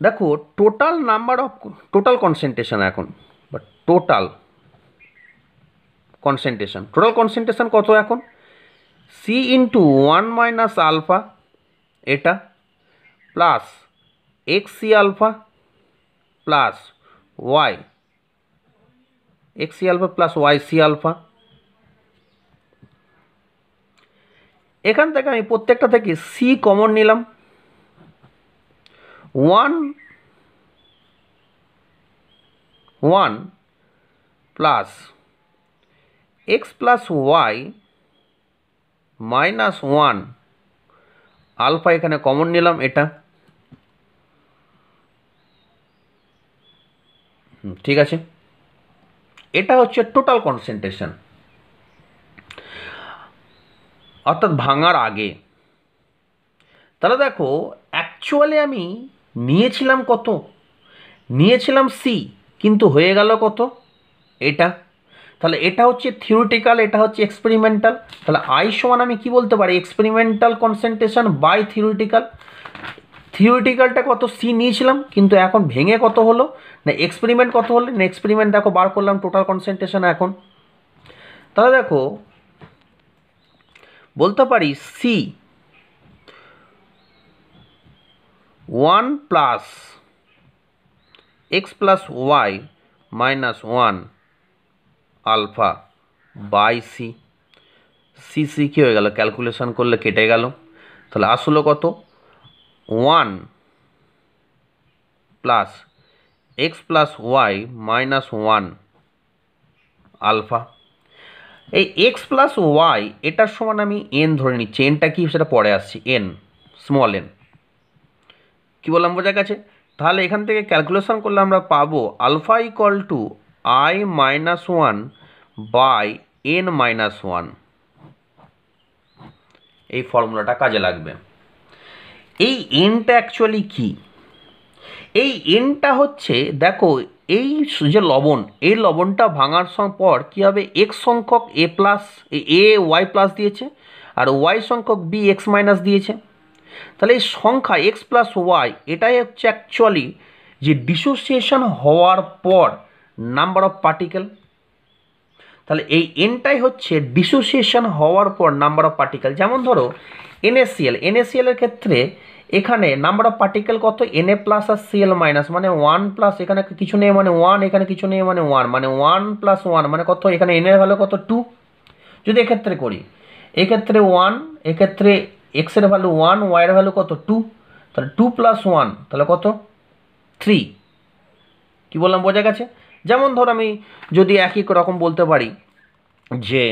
দেখো total number of total concentration এখন but total concentration total concentration কত এখন C into one minus alpha এটা plus X C alpha plus Y x c α + y c α এখান থেকে আমি প্রত্যেকটা থেকে c কমন নিলাম 1 1 + x + y - 1 α এখানে কমন নিলাম এটা ঠিক আছে এটা হচ্ছে টোটাল কনসেন্ট্রেশন অর্থাৎ ভাঙার আগে তাহলে দেখো অ্যাকচুয়ালি আমি নিয়েছিলাম কত নিয়েছিলাম সি কিন্তু হয়ে গেল কত এটা তাহলে এটা হচ্ছে থিওরিটিক্যাল এটা হচ্ছে এক্সপেরিমেন্টাল তাহলে আই সমান আমি কি বলতে পারি এক্সপেরিমেন্টাল কনসেন্ট্রেশন বাই থিওরিটিক্যাল থিওরিটিক্যালটা কত সি নিয়েছিলাম কিন্তু এখন ভেঙে কত হলো না এক্সপেরিমেন্ট কত হলো না এক্সপেরিমেন্ট দেখো বার করলাম টোটাল কনসেন্ট্রেশন এখন তাহলে দেখো বলতে পারি C one plus X plus Y minus one alpha by C C C কী হয়ে গেল ক্যালকুলেশন করলে কেটে গেল তাহলে আসলো কত one plus X plus Y minus one alpha এই এক্স প্লাস ওয়াই এটার সমান আমি এন ধরে নিচ্ছি এনটা কি সেটা পরে আসছি এন স্মল এন কী বললাম বোঝা গেছে তাহলে এখান থেকে ক্যালকুলেশন করলে আমরা পাবো alpha equal to I minus one by N minus one এই ফর্মুলাটা কাজে লাগবে এই এনটা অ্যাকচুয়ালি কী এই এনটা হচ্ছে দেখো এই যে লবণ এই লবণটা ভাঙার পর কী হবে এক্স সংখ্যক A plus A Y plus দিয়েছে আর ওয়াই সংখ্যক বি এক্স মাইনাস দিয়েছে তাহলে এই সংখ্যা এক্স প্লাস ওয়াই এটাই হচ্ছে অ্যাকচুয়ালি যে ডিসোসিয়েশন হওয়ার পর নাম্বার অফ পার্টিকেল তাহলে এই এনটাই হচ্ছে ডিসোসিয়েশন হওয়ার পর নাম্বার অফ পার্টিকেল যেমন ধরো এনএসিএল এনএসিএল এর ক্ষেত্রে এখানে নাম্বার অফ পার্টিকেল কত এন এ প্লাস আর সিএল মাইনাস মানে ওয়ান প্লাস এখানে কিছু নেই মানে ওয়ান এখানে কিছু নেই মানে ওয়ান মানে ওয়ান প্লাস ওয়ান মানে কত এখানে এন এর ভ্যালু কত টু যদি এক্ষেত্রে করি এক্ষেত্রে ওয়ান এক্ষেত্রে এক্সের ভ্যালু ওয়ান ওয়াইয়ের ভ্যালু কত টু তাহলে টু প্লাস ওয়ান তাহলে কত থ্রি কী বললাম বোঝা গেছে যেমন ধর আমি যদি একই রকম বলতে পারি যে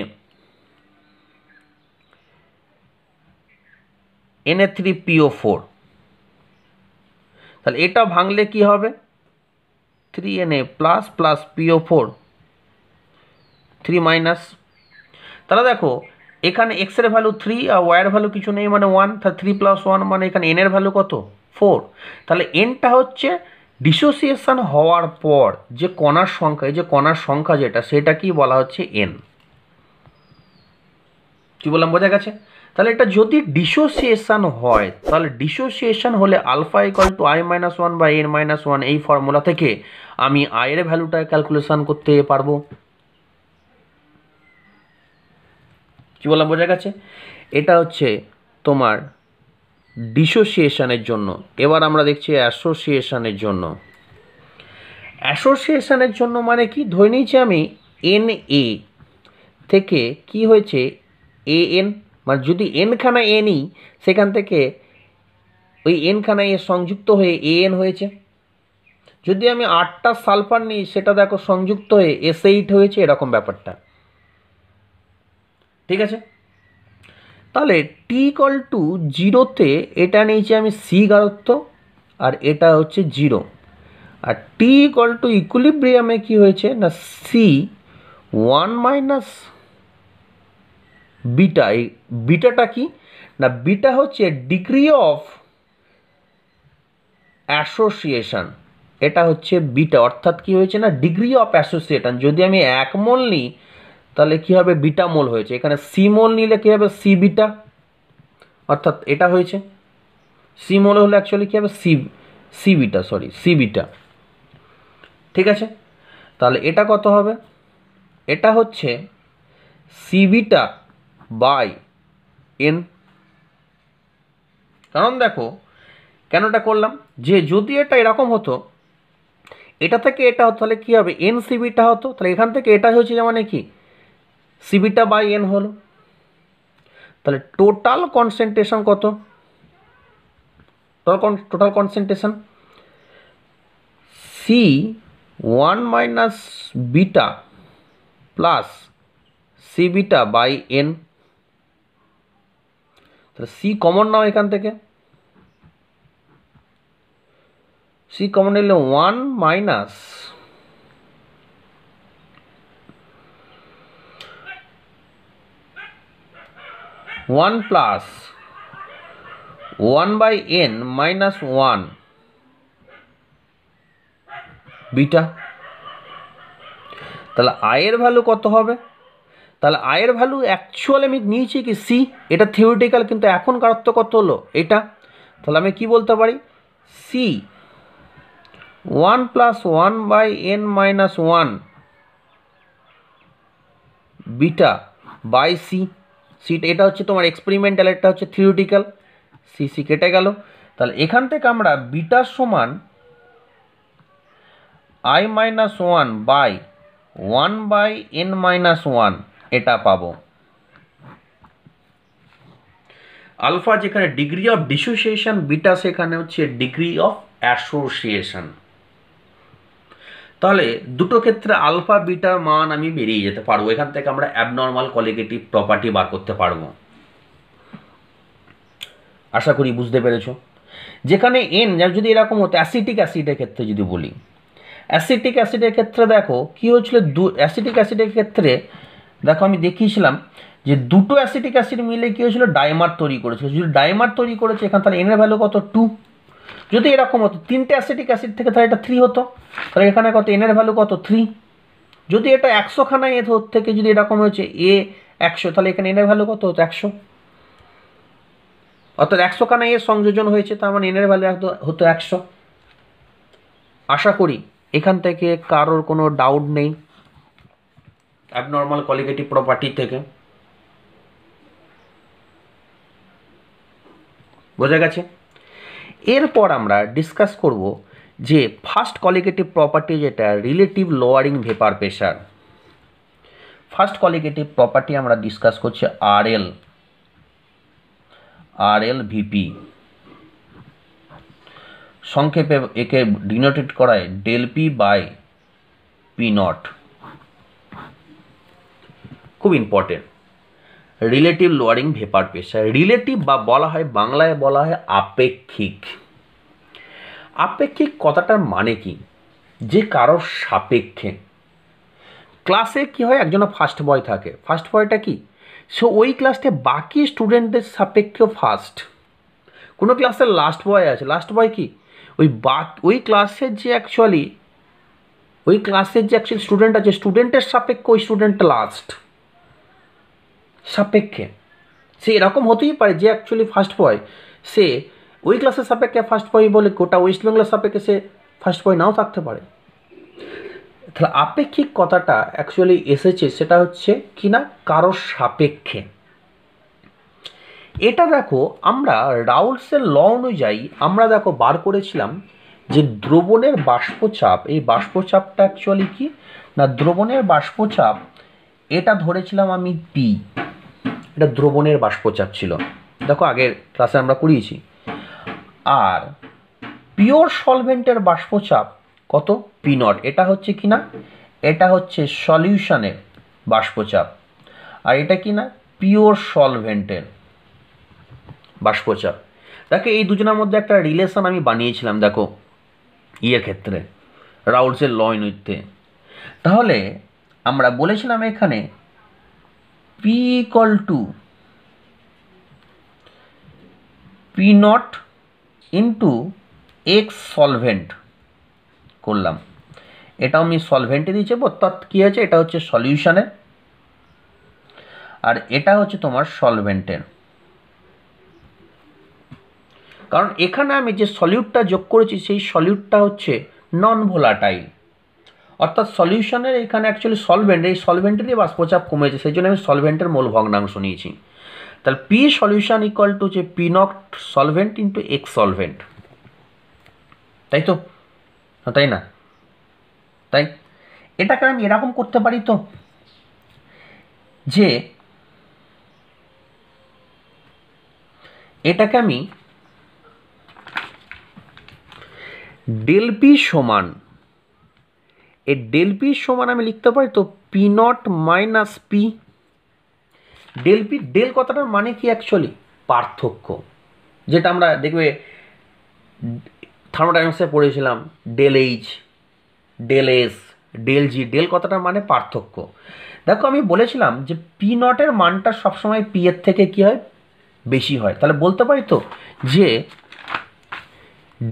এনএ থ্রি পিও ফোর তাহলে এটা ভাঙলে কি হবে three NA plus plus PO four three minus তাহলে দেখো এখানে এক্স এর ভ্যালু থ্রি আর ওয়াইয়ের ভ্যালু কিছু নেই মানে ওয়ান তাহলে থ্রি প্লাস ওয়ান মানে এখানে এনের ভ্যালু কত ফোর তাহলে এনটা হচ্ছে ডিসোসিয়েশান হওয়ার পর যে কণার সংখ্যা এই যে কণার সংখ্যা যেটা সেটা কি বলা হচ্ছে এন কি বললাম বোঝা গেছে তাহলে এটা যদি ডিসোসিয়েশন হয় তাহলে ডিসোসিয়েশন হলে alpha equal to I minus one বা এন মাইনাস ওয়ান এই ফর্মুলা থেকে আমি আয়ের ভ্যালুটা ক্যালকুলেশন করতে পারবো কী বললাম বোঝা গেছে এটা হচ্ছে তোমার ডিসোসিয়েশনের জন্য এবার আমরা দেখছি অ্যাসোসিয়েশনের জন্য অ্যাসোসিয়েশনের জন্য মানে কি ধরে নিয়েছি আমি এন এ থেকে কি হয়েছে এ এন মানে যদি এনখানা এ নিই সেখান থেকে ওই এনখানা এ সংযুক্ত হয়ে এ এন হয়েছে যদি আমি আটটা সালফার নিই সেটা দেখো সংযুক্ত হয়ে এস এইট হয়েছে এরকম ব্যাপারটা ঠিক আছে তাহলে টি কল টু জিরোতে এটা নিয়েছি আমি সি গারত্ব আর এটা হচ্ছে জিরো আর টি কল টু ইকুলিব্রিয়ামে কী হয়েছে না সি ওয়ান মাইনাস বিটা এই বিটাটা কি না বিটা হচ্ছে ডিগ্রি অফ অ্যাসোসিয়েশন এটা হচ্ছে বিটা অর্থাৎ কি হয়েছে না ডিগ্রি অফ অ্যাসোসিয়েশন যদি আমি এক মোল নিই তাহলে কি হবে বিটা মোল হয়েছে এখানে সি মোল নিলে কি হবে সি বিটা অর্থাৎ এটা হয়েছে সি মোল হলে অ্যাকচুয়ালি কী হবে C C beta sorry C beta ঠিক আছে তাহলে এটা কত হবে এটা হচ্ছে সিবিটা বাই এন কারণ দেখো কেনটা করলাম যে যদি এটা এরকম হতো এটা থেকে এটা হতো তাহলে কী হবে এন সিবিটা হতো তাহলে এখান থেকে এটা হচ্ছে মানে কি সিবিটা বাই এন হলো তাহলে টোটাল কনসেন্ট্রেশন কত total concentration C one minus beta plus C beta by N তাহলে সি কমন নাও এখান থেকে সি কমন এলে one minus one plus one by N minus one beta তাহলে আয়ের ভ্যালু কত হবে তাহলে আয়ের ভ্যালু অ্যাকচুয়াল আমি নিয়েছি কি সি এটা থিওরিটিক্যাল কিন্তু এখন কারত্ব কত হলো এটা তাহলে আমি কি বলতে পারি C one plus one by N minus one beta by C সিটা এটা হচ্ছে তোমার এক্সপেরিমেন্টাল এটা হচ্ছে থিওরিটিক্যাল সি সি কেটে গেল তাহলে এখান থেকে আমরা বিটার সমান I minus one by one by N minus one এটা পাবো আলফা যেখানে ডিগ্রি অফ ডিসোসিয়েশন বিটা সেখানে হচ্ছে ডিগ্রি অফ অ্যাসোসিয়েশন তাহলে দুটো ক্ষেত্রে আলফা বিটার মান আমি বেরিয়ে যেতে পারবো এখান থেকে আমরা অ্যাবনর্মাল কলিগেটিভ প্রপার্টি বার করতে পারবো আশা করি বুঝতে পেরেছ যেখানে এন যদি এরকম হতো অ্যাসিটিক অ্যাসিডের ক্ষেত্রে যদি বলি অ্যাসিটিক অ্যাসিডের ক্ষেত্রে দেখো কি হয়েছিল দু অ্যাসিটিক অ্যাসিডের ক্ষেত্রে দেখো আমি দেখিয়েছিলাম যে দুটো অ্যাসিটিক অ্যাসিড মিলে কী হয়েছিল ডাইমার তৈরি করেছিল যদি ডাইমার তৈরি করেছে এখানে তাহলে এনের ভ্যালু কত টু যদি এরকম হতো তিনটে অ্যাসিটিক অ্যাসিড থেকে তাহলে এটা থ্রি হতো তাহলে এখানে কত এনের ভ্যালু কত থ্রি যদি এটা একশোখানা এ থেকে যদি এরকম হয়েছে এ একশো তাহলে এখানে এনের ভ্যালু কত হতো একশো অর্থাৎ একশোখানা এর সংযোজন হয়েছে তার মানে এনের ভ্যালু হতো একশো আশা করি এখান থেকে কারোর কোনো ডাউট নেই অ্যাবনর্মাল কলিগেটিভ প্রপার্টি থেকে বোঝা গেছে এরপর আমরা ডিসকাস করব যে ফার্স্ট কলিগেটিভ প্রপার্টি যেটা relative lowering vapour pressure first colligative property আমরা ডিসকাস করছি আর এল আর এল ভিপি সংক্ষেপে একে ডিনোটেট করায় del P by P naught খুব important relative lowering vapour pressure relative বা বলা হয় বাংলায় বলা হয় আপেক্ষিক আপেক্ষিক কথাটার মানে কি যে কারোর সাপেক্ষে ক্লাসে কি হয় একজন ফার্স্ট বয় থাকে ফার্স্ট বয়টা কি সে ওই ক্লাসে বাকি স্টুডেন্টদের সাপেক্ষে ফার্স্ট কোনো ক্লাসের লাস্ট বয় আছে লাস্ট বয় কি ওই বা ওই ক্লাসের যে অ্যাকচুয়ালি ওই ক্লাসের যে অ্যাকচুয়ালি স্টুডেন্ট আছে স্টুডেন্টের সাপেক্ষে ওই স্টুডেন্ট লাস্ট সাপেক্ষে সে এরকম হতেই পারে যে অ্যাকচুয়ালি ফার্স্ট বয় সে ওই ক্লাসের সাপেক্ষে ফার্স্ট বয় বলে গোটা ওয়েস্ট বেঙ্গলের সাপেক্ষে সে ফার্স্ট বয় নাও থাকতে পারে তাহলে আপেক্ষিক কথাটা অ্যাকচুয়ালি এসেছে সেটা হচ্ছে কি না কারোর সাপেক্ষে এটা দেখো আমরা রাউলসের ল অনুযায়ী আমরা দেখো বার করেছিলাম যে দ্রবণের বাষ্পচাপ এই বাষ্পচাপটা অ্যাকচুয়ালি কি না দ্রবণের বাষ্পচাপ এটা ধরেছিলাম আমি পি এটা দ্রবণের বাষ্পচাপ ছিল দেখো আগের ক্লাসে আমরা করিয়েছি আর পিওর সলভেন্টের বাষ্পচাপ কত পিনট এটা হচ্ছে কি না এটা হচ্ছে সলিউশনের বাষ্পচাপ আর এটা কি না পিওর সলভেন্টের বাষ্পচাপ দেখো এই দুজনের মধ্যে একটা রিলেশন আমি বানিয়েছিলাম দেখো ইয়ের e ক্ষেত্রে রাউলসের লয় নৃত্যে তাহলে আমরা বলেছিলাম এখানে P equal to P naught into X solvent করলাম এটা আমি সলভেন্টে দিয়েছি অর্থাৎ কী আছে এটা হচ্ছে সলিউশনের আর এটা হচ্ছে তোমার সলভেন্টের কারণ এখানে আমি যে সলিউটটা যোগ করেছি সেই সলিউটটা হচ্ছে নন ভোলাটাইল অর্থাৎ সলিউশনের এখানে অ্যাকচুয়ালি সলভেন্ট এই সলভেন্টেরই বাষ্পচাপ কমেছে সেই জন্য আমি সলভেন্টের মূল ভগ্নাংশ নিয়েছি তাহলে পি সলিউশন ইকুয়াল টু যে P naught solvent into X solvent তাই তো তাই না তাই এটাকে আমি এরকম করতে পারি তো যে এটাকে আমি ডেল পি সমান এর ডেল পি সমান আমি লিখতে পারি তো P naught minus P del P del কথাটার মানে কি অ্যাকচুয়ালি পার্থক্য যেটা আমরা দেখবে থার্মোডাইনসে পড়েছিলাম del H del S del G del কথাটার মানে পার্থক্য দেখো আমি বলেছিলাম যে পি নটের মানটা সবসময় পি এর থেকে কি হয় বেশি হয় তাহলে বলতে পারি তো যে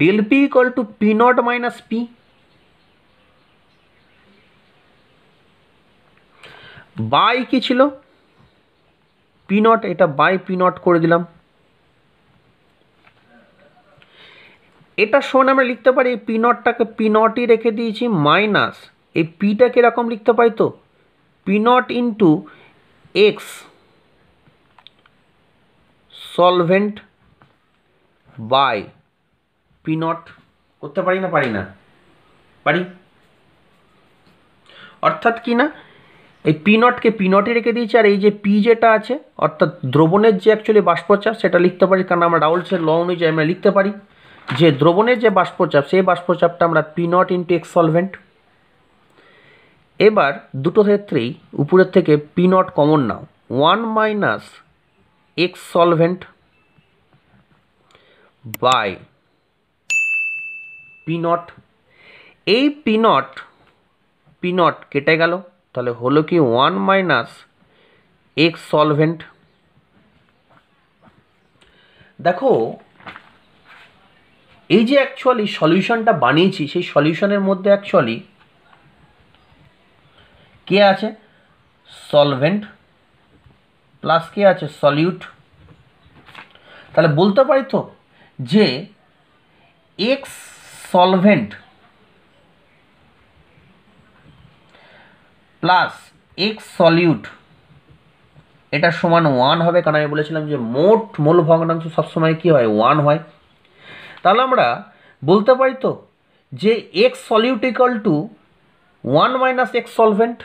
del P equal to P naught minus P by কি ছিল পি নট এটা বাই পি নট করে দিলাম এটা শোন আমরা লিখতে পারি এই পি নটটাকে পি নটই রেখে দিয়েছি মাইনাস এই পিটা কীরকম লিখতে পারি তো P naught into X solvent by P naught করতে পারি না পারি না পারি অর্থাৎ কি না এই পি নটকে পি নটে রেখে দিয়েছি আর এই যে পি যেটা আছে অর্থাৎ দ্রবণের যে অ্যাকচুয়ালি বাষ্পচাপ সেটা লিখতে পারি কারণ আমরা রাউলসের ল অনুযায়ী আমরা লিখতে পারি যে দ্রবণের যে বাষ্পচাপ সেই বাষ্পচাপটা আমরা P naught into X solvent এবার দুটো ক্ষেত্রেই উপরের থেকে পি নট কমন নাও one minus X solvent by P naught এই পি নট পি নট কেটে গেল তাহলে হলো কি ওয়ান মাইনাস এক্স সলভেন্ট দেখো এই যে অ্যাকচুয়ালি সলিউশনটা বানিয়েছি সেই সলিউশনের মধ্যে অ্যাকচুয়ালি কে আছে সলভেন্ট প্লাস কে আছে সলিউট তাহলে বলতে পারি তো যে X solvent plus X solute এটা সমান ওয়ান হবে কারণ আমি বলেছিলাম যে মোট মূল ভগ্নাংশ সবসময় কী হয় ওয়ান হয় তাহলে আমরা বলতে পারি তো যে X solute equal to one minus X solvent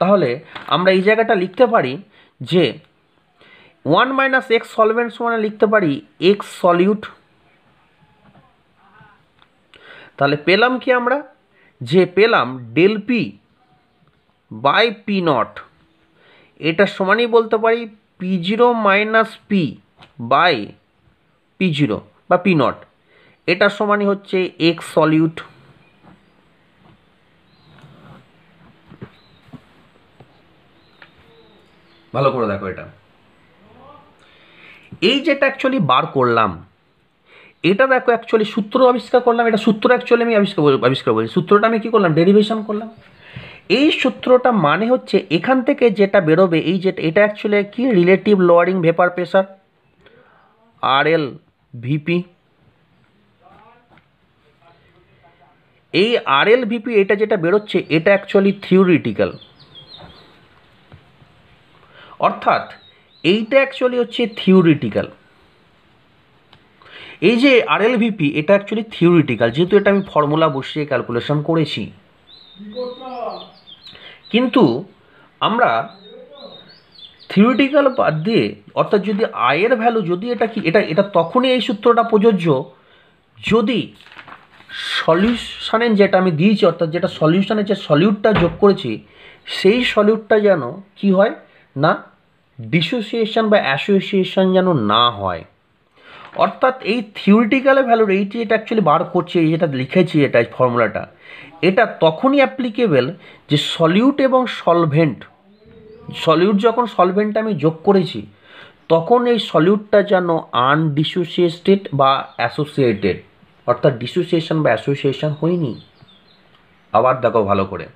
তাহলে আমরা এই জায়গাটা লিখতে পারি যে ওয়ান মাইনাস এক্স সলভেন্ট সমানে লিখতে পারি এক্স সলিউট তাহলে পেলাম কি আমরা যে পেলাম del P by P naught এটা সমানই বলতে পারি P zero minus P by P zero বা পি নট এটা সমানই হচ্ছে এক্স সলিউট ভালো করে দেখো এটা এই যেটা অ্যাকচুয়ালি বার করলাম এটা দেখো অ্যাকচুয়ালি সূত্র আবিষ্কার করলাম এটা সূত্র অ্যাকচুয়ালি আমি আবিষ্কার আবিষ্কার বলছি সূত্রটা আমি কী করলাম ডেরিভেশন করলাম এই সূত্রটা মানে হচ্ছে এখান থেকে যেটা বেরোবে এই যে এটা অ্যাকচুয়ালি কি রিলেটিভ লোয়ারিং ভেপার প্রেশার আর এল ভিপি এই আর এল ভিপি এটা যেটা বেরোচ্ছে এটা অ্যাকচুয়ালি থিওরিটিক্যাল অর্থাৎ এইটা অ্যাকচুয়ালি হচ্ছে থিওরিটিক্যাল এই যে আর এল ভিপি এটা অ্যাকচুয়ালি থিওরিটিক্যাল যেহেতু এটা আমি ফর্মুলা বসিয়ে ক্যালকুলেশন করেছি কিন্তু আমরা থিওরিটিক্যাল বাদ দিয়ে অর্থাৎ যদি আয়ের ভ্যালু যদি এটা কি এটা এটা তখনই এই সূত্রটা প্রযোজ্য যদি সলিউশানে যেটা আমি দিয়েছি অর্থাৎ যেটা সলিউশানের যে সলিউটটা যোগ করেছি সেই সলিউটটা যেন কি হয় না ডিসোসিয়েশন বা অ্যাসোসিয়েশন যেন না হয় অর্থাৎ এই থিওরিটিক্যাল ভ্যালুর এইটি এটা অ্যাকচুয়ালি বার করছে এই যেটা লিখেছি এটা ফর্মুলাটা এটা তখনই অ্যাপ্লিকেবেল যে সলিউট এবং সলভেন্ট সলিউট যখন সলভেন্ট আমি যোগ করেছি তখন এই সলিউটটা যেন আনডিসোসিয়েটেড বা অ্যাসোসিয়েটেড অর্থাৎ ডিসোসিয়েশন বা অ্যাসোসিয়েশন হয়নি আবার দেখো ভালো করে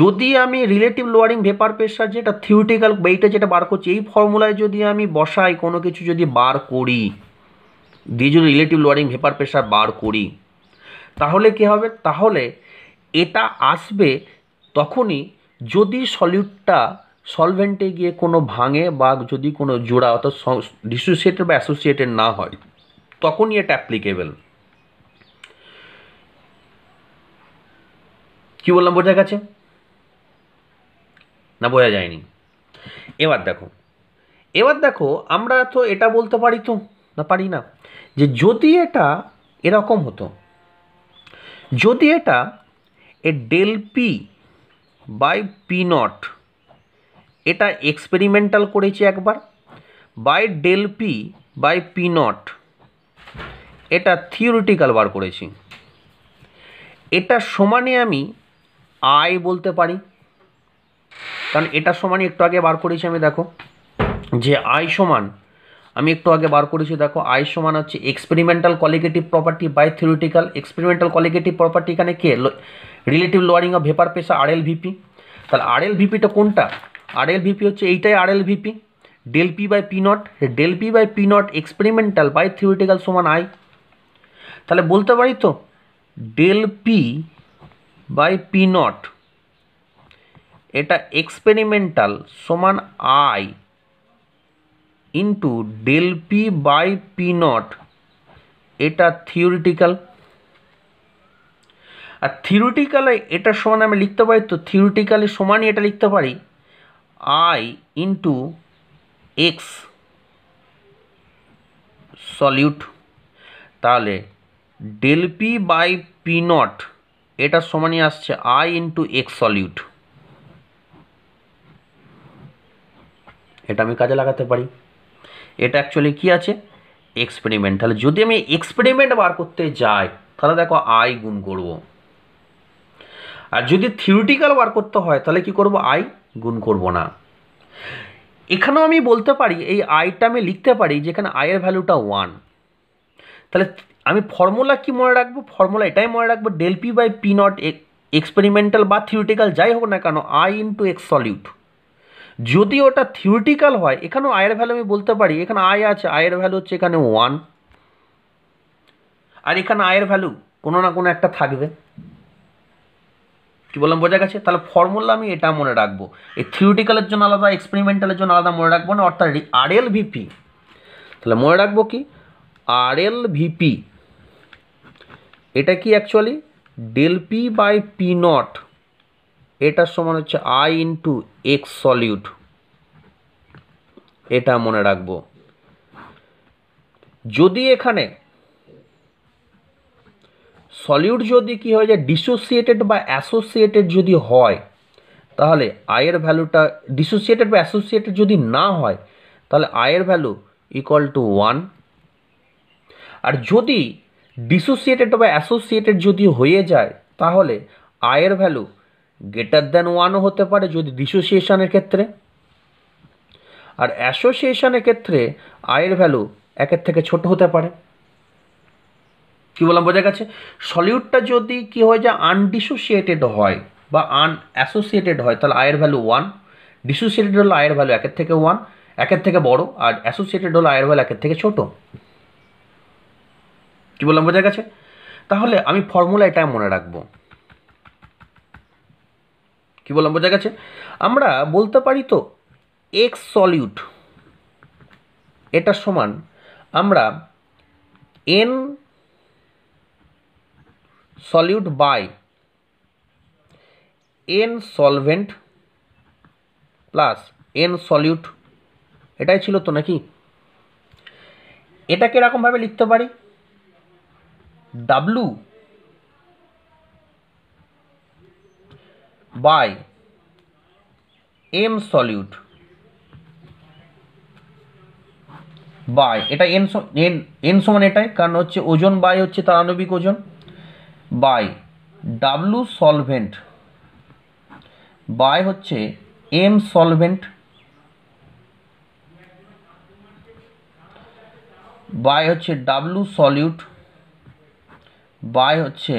যদি আমি রিলেটিভ লোয়ারিং ভেপার প্রেশার যেটা থিওরিটিক্যাল বেইটা যেটা বার করছি এই ফর্মুলায় যদি আমি বসাই কোনো কিছু যদি বার করি দিয়ে যদি রিলেটিভ লোয়ারিং ভেপার প্রেশার বার করি তাহলে কি হবে তাহলে এটা আসবে তখনই যদি সলিউটটা সলভেন্টে গিয়ে কোনো ভাঙে বা যদি কোনো জোড়া অর্থাৎ ডিসোসিয়েটেড বা অ্যাসোসিয়েটেড না হয় তখনই এটা অ্যাপ্লিকেবেল কি বললাম বোঝা গেছে না বোঝা যায়নি এবার দেখো এবার দেখো আমরা তো এটা বলতে পারি তো না পারি না যে যদি এটা এরকম হতো যদি এটা এ del P by P naught এটা এক্সপেরিমেন্টাল করেছি একবার by del P by P naught এটা থিওরিটিক্যাল বার করেছি এটা সমানে আমি আয় বলতে পারি কারণ এটা সমানে একটু আগে বার করেছি আমি দেখো যে আয় সমান আমি একটু আগে বার করেছি দেখো আই সমান হচ্ছে experimental colligative property by theoretical experimental colligative property এখানে কে relative lowering of vapour pressure R L VP তাহলে আর এল ভিপিটা কোনটা আর এল ভিপি হচ্ছে এইটাই R L VP del P by P naught del P by P naught experimental by theoretical সমান i তাহলে বলতে পারি তো del P by P naught এটা এক্সপেরিমেন্টাল সমান i into del P by P naught এটা থিওরিটিক্যাল আর থিওরিটিক্যালে এটা সমান আমি লিখতে পারি তো থিওরিটিক্যালি সমানই এটা লিখতে পারি আই ইন্টু এক্স সলিউট তাহলে del P by P naught এটা সমানই আসছে আই ইন্টু এক্স সলিউট এটা আমি কাজে লাগাতে পারি এটা অ্যাকচুয়ালি কি আছে এক্সপেরিমেন্ট তাহলে যদি আমি এক্সপেরিমেন্ট বার করতে যাই তাহলে দেখো আই গুণ করব আর যদি থিওরিটিক্যাল বার করতে হয় তাহলে কি করব আই গুণ করব না এখানেও আমি বলতে পারি এই আইটা আমি লিখতে পারি যেখানে আয়ের ভ্যালুটা ওয়ান তাহলে আমি ফর্মুলা কি মনে রাখবো ফর্মুলা এটাই মনে রাখবো del P by P naught experimental বা থিওরিটিক্যাল যাই হোক না কেন আই ইন্টু এক্স সলিউট যদি ওটা থিওরিটিক্যাল হয় এখানেও আয়ের ভ্যালু আমি বলতে পারি এখানে আয় আছে আয়ের ভ্যালু হচ্ছে এখানে ওয়ান আর এখানে আয়ের ভ্যালু কোনো না কোনো একটা থাকবে কি বললাম বোঝা গেছে তাহলে ফর্মুলা আমি এটা মনে রাখবো এই থিওরিটিক্যালের জন্য আলাদা এক্সপেরিমেন্টালের জন্য আলাদা মনে রাখবো না অর্থাৎ আর এল ভিপি তাহলে মনে রাখবো কি আর এল ভিপি এটা কি actually del P by P naught এটার সমান হচ্ছে আই ইন্টু এক্স সলিউট এটা মনে রাখব যদি এখানে সলিউট যদি কি হয় যে ডিসোসিয়েটেড বা অ্যাসোসিয়েটেড যদি হয় তাহলে আয়ের ভ্যালুটা ডিসোসিয়েটেড বা অ্যাসোসিয়েটেড যদি না হয় তাহলে আয়ের ভ্যালু ইকুয়াল টু ওয়ান আর যদি ডিসোসিয়েটেড বা অ্যাসোসিয়েটেড যদি হয়ে যায় তাহলে আয়ের ভ্যালু গ্রেটার দ্যান ওয়ানও হতে পারে যদি ডিসোসিয়েশনের ক্ষেত্রে আর অ্যাসোসিয়েশনের ক্ষেত্রে আয়ের ভ্যালু একের থেকে ছোট হতে পারে কি বললাম বোঝা গেছে সলিউটটা যদি কি হয় যে আনডিসোসিয়েটেড হয় বা আন অ্যাসোসিয়েটেড হয় তাহলে আয়ের ভ্যালু ওয়ান ডিসোসিয়েটেড হলে আয়ের ভ্যালু একের থেকে ওয়ান একের থেকে বড় আর অ্যাসোসিয়েটেড হলে আয়ের ভ্যালু একের থেকে ছোট কি বললাম বোঝা গেছে তাহলে আমি ফর্মুলা এটা মনে রাখবো কি বললাম বোঝা গেছে আমরা বলতে পারি তো এক্স সলিউট এটা সমান আমরা n solute by n solvent plus n solute এটাই ছিল তো নাকি এটাকে এরকমভাবে লিখতে পারি W by M solute by এটা এন এন এন সমান এটাই কারণ হচ্ছে ওজন বাই হচ্ছে তারানবিক ওজন বাই ডাব্লু সলভেন্ট বাই হচ্ছে এম সলভেন্ট বাই হচ্ছে ডাব্লু সলিউট বাই হচ্ছে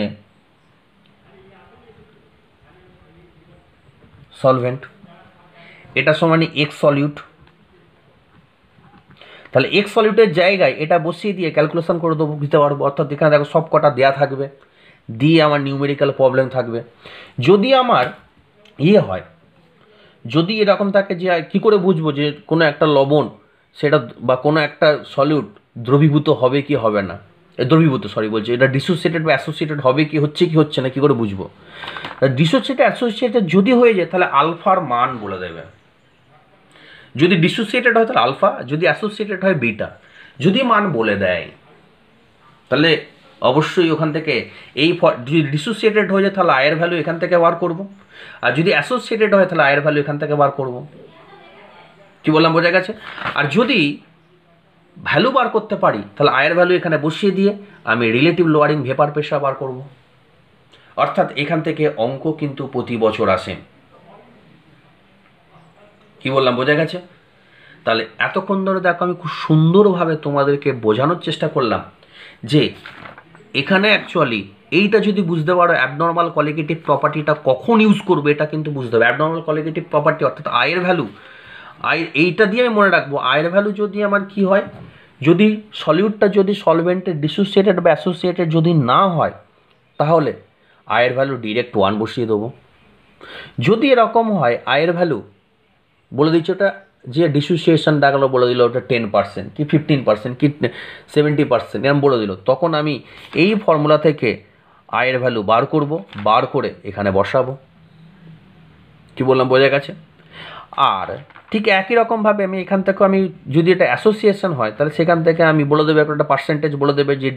সলভেন্ট এটা সমান এক্স সলিউট তাহলে এক্স সলিউটের জায়গায় এটা বসিয়ে দিয়ে ক্যালকুলেশন করে দেবো দিতে পারবো অর্থাৎ এখানে দেখো সব কটা দেওয়া থাকবে দিয়ে আমার নিউমেরিক্যাল প্রবলেম থাকবে যদি আমার ইয়ে হয় যদি এরকম থাকে যে কী করে বুঝবো যে কোনো একটা লবণ সেটা বা কোনো একটা সলিউট দ্রবীভূত হবে কি হবে না দ্রবীভূত সরি বলছি এটা ডিসোসিয়েটেড বা অ্যাসোসিয়েটেড হবে কি হচ্ছে কি হচ্ছে না কী করে বুঝবো ডিসোসিয়েটেড অ্যাসোসিয়েটেড যদি হয়ে যায় তাহলে আলফার মান বলে দেবে যদি ডিসোসিয়েটেড হয় তাহলে আলফা যদি অ্যাসোসিয়েটেড হয় বিটা যদি মান বলে দেয় তাহলে অবশ্যই ওখান থেকে এই যদি ডিসোসিয়েটেড হয়ে যায় তাহলে আয়ের ভ্যালু এখান থেকে বার করব আর যদি অ্যাসোসিয়েটেড হয় তাহলে আয়ের ভ্যালু এখান থেকে বার করব কি বললাম বোঝা গেছে আর যদি ভ্যালু বার করতে পারি তাহলে আয়ের ভ্যালু এখানে বসিয়ে দিয়ে আমি রিলেটিভ লোয়ারিং ভেপার পেশা বার করব অর্থাৎ এখান থেকে অঙ্ক কিন্তু প্রতি বছর আসে কি বললাম বোঝা গেছে তাহলে এতক্ষণ ধরে দেখো আমি খুব সুন্দরভাবে তোমাদেরকে বোঝানোর চেষ্টা করলাম যে এখানে অ্যাকচুয়ালি এইটা যদি বুঝতে পারো অ্যাবনর্মাল কোয়ালিগেটিভ প্রপার্টিটা কখন ইউজ করবে এটা কিন্তু বুঝতে হবে অ্যাবনর্মাল কোয়ালিগেটিভ প্রপার্টি অর্থাৎ আয়ের ভ্যালু আয়ের এইটা দিয়ে আমি মনে রাখবো আয়ের ভ্যালু যদি আমার কি হয় যদি সলিউটটা যদি সলভেন্টের ডিসোসিয়েটেড বা অ্যাসোসিয়েটেড যদি না হয় তাহলে আয়ের ভ্যালু ডিরেক্ট ওয়ান বসিয়ে দেবো যদি এরকম হয় আয়ের ভ্যালু বলে দিচ্ছে ওটা যে ডিসোসিয়েশন দেখালো বলে দিল ওটা টেন পার্সেন্ট কি ফিফটিন পার্সেন্ট কি সেভেন্টি পার্সেন্ট এরকম বলে দিল তখন আমি এই ফর্মুলা থেকে আয়ের ভ্যালু বার করব বার করে এখানে বসাবো কি বললাম বোঝা গেছে আর ঠিক একই রকমভাবে আমি এখান থেকেও আমি যদি এটা অ্যাসোসিয়েশন হয় তাহলে সেখান থেকে আমি বলে দেবো একটা পার্সেন্টেজ বলে দেবে যে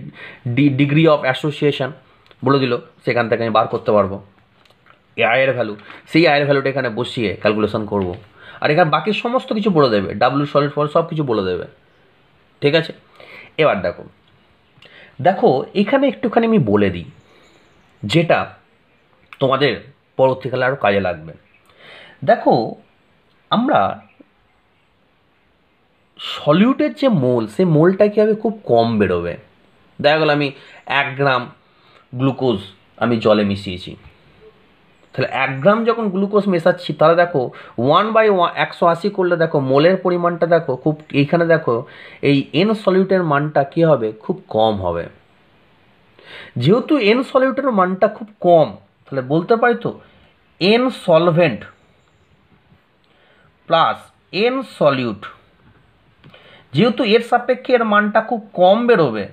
ডিগ্রি অফ অ্যাসোসিয়েশন বলে দিল সেখান থেকে আমি বার করতে পারবো আয়ের ভ্যালু সেই আয়ের ভ্যালুটা এখানে বসিয়ে ক্যালকুলেশন করব। আর এখানে বাকি সমস্ত কিছু বলে দেবে ডাব্লু সলিড ফল সব কিছু বলে দেবে ঠিক আছে এবার দেখো দেখো এখানে একটুখানি আমি বলে দিই যেটা তোমাদের পরবর্তীকালে আরও কাজে লাগবে দেখো আমরা সলিউটের যে মোল সে মোলটা কী হবে খুব কম বেরোবে দেখা গেল আমি এক গ্রাম গ্লুকোজ আমি জলে মিশিয়েছি তাহলে এক গ্রাম যখন গ্লুকোজ মেশাচ্ছি তাহলে দেখো ওয়ান বাই ওয়ান একশো আশি করলে দেখো মোলের পরিমাণটা দেখো খুব এইখানে দেখো এই এন সলিউটের মানটা কী হবে খুব কম হবে যেহেতু এন সলিউটের মানটা খুব কম তাহলে বলতে পারি তো n solvent plus n solute যেহেতু এর সাপেক্ষে এর মানটা খুব কম বেরোবে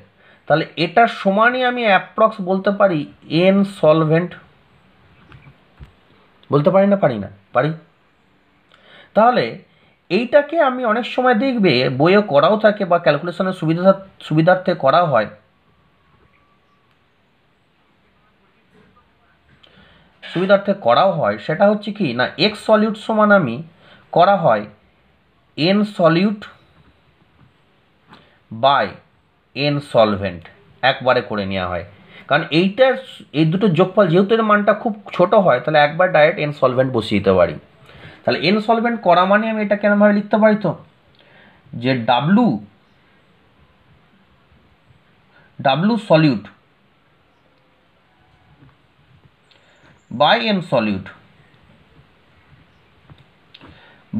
তাহলে এটার সমানই আমি অ্যাপ্রক্স বলতে পারি এন সলভেন্ট বলতে পারি না পারি না পারি তাহলে এইটাকে আমি অনেক সময় দেখবে বইয়ে করাও থাকে বা ক্যালকুলেশনের সুবিধা সুবিধার্থে করা হয় সুবিধার্থে করাও হয় সেটা হচ্ছে কি না এক্স সলিউট সমান আমি করা হয় n solute by n solvent একবারে করে নেওয়া হয় কারণ এইটার এই দুটো যোগফল যেহেতু এর মানটা খুব ছোট হয় তাহলে একবার ডাইরেক্ট এন সলভেন্ট বসিয়ে দিতে পারি তাহলে এন সলভেন্ট করা মানে আমি এটা কেনভাবে লিখতে পারি তো যে W W solute by n solute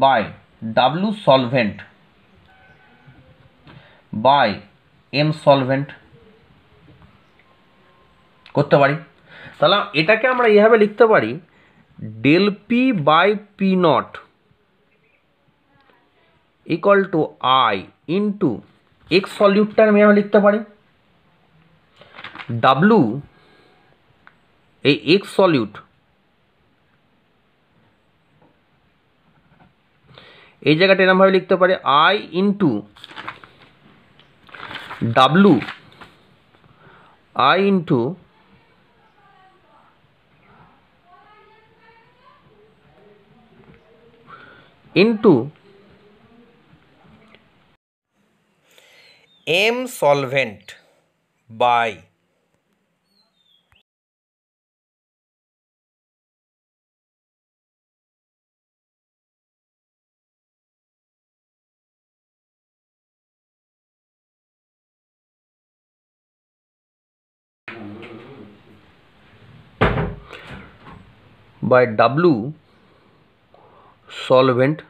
by W solvent by M solvent করতে পারি তাহলে এটাকে আমরা এইভাবে লিখতে পারি del P by P naught equal to i into x সলিউটটা আমি এভাবে লিখতে পারি ডাব্লু এই এক্স সলিউট এই জায়গাটা এরমভাবে লিখতে পারে i into W i into into M solvent by by W solvent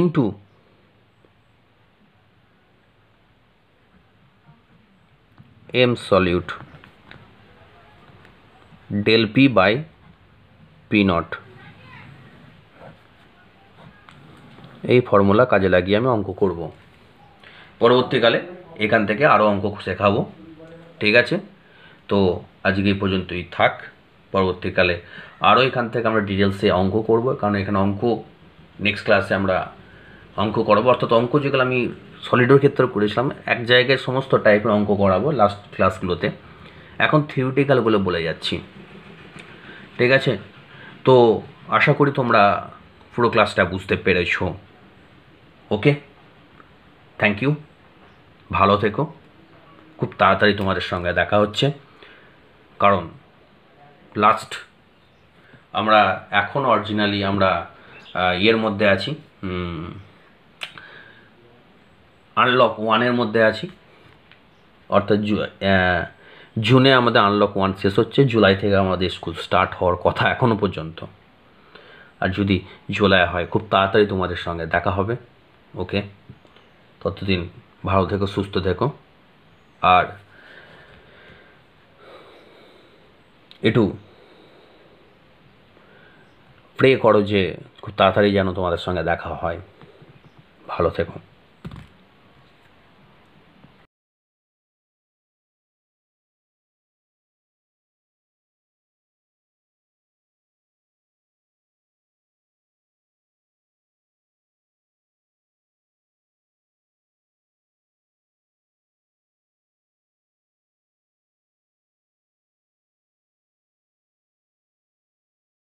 into M solute del P by P naught এই ফর্মুলা কাজে লাগিয়ে আমি অঙ্ক করব পরবর্তীকালে এখান থেকে আরও অঙ্ক শেখাবো ঠিক আছে তো আজকে এই পর্যন্তই থাক পরবর্তীকালে আরও এখান থেকে আমরা ডিটেলসে অঙ্ক করব কারণ এখানে অঙ্ক নেক্সট ক্লাসে আমরা অঙ্ক করাবো অর্থাৎ অঙ্ক যেগুলো আমি সলিডের ক্ষেত্রে করেছিলাম এক জায়গায় সমস্ত টাইপের অঙ্ক করাবো লাস্ট ক্লাসগুলোতে এখন থিওরিটিক্যালগুলো বলে যাচ্ছি ঠিক আছে তো আশা করি তোমরা পুরো ক্লাসটা বুঝতে পেরেছ ওকে থ্যাংক ইউ ভালো থেকো খুব তাড়াতাড়ি তোমাদের সঙ্গে দেখা হচ্ছে কারণ লাস্ট আমরা এখন অরিজিনালি আমরা ইয়ের মধ্যে আছি আনলক ওয়ানের মধ্যে আছি অর্থাৎ জুনে আমাদের আনলক ওয়ান শেষ হচ্ছে জুলাই থেকে আমাদের স্কুল স্টার্ট হওয়ার কথা এখনও পর্যন্ত আর যদি জুলাই হয় খুব তাড়াতাড়ি তোমাদের সঙ্গে দেখা হবে ওকে ততদিন ভালো থেকো সুস্থ থেকো আর একটু প্রে করো যে খুব তাড়াতাড়ি যেন তোমাদের সঙ্গে দেখা হয় ভালো থেকো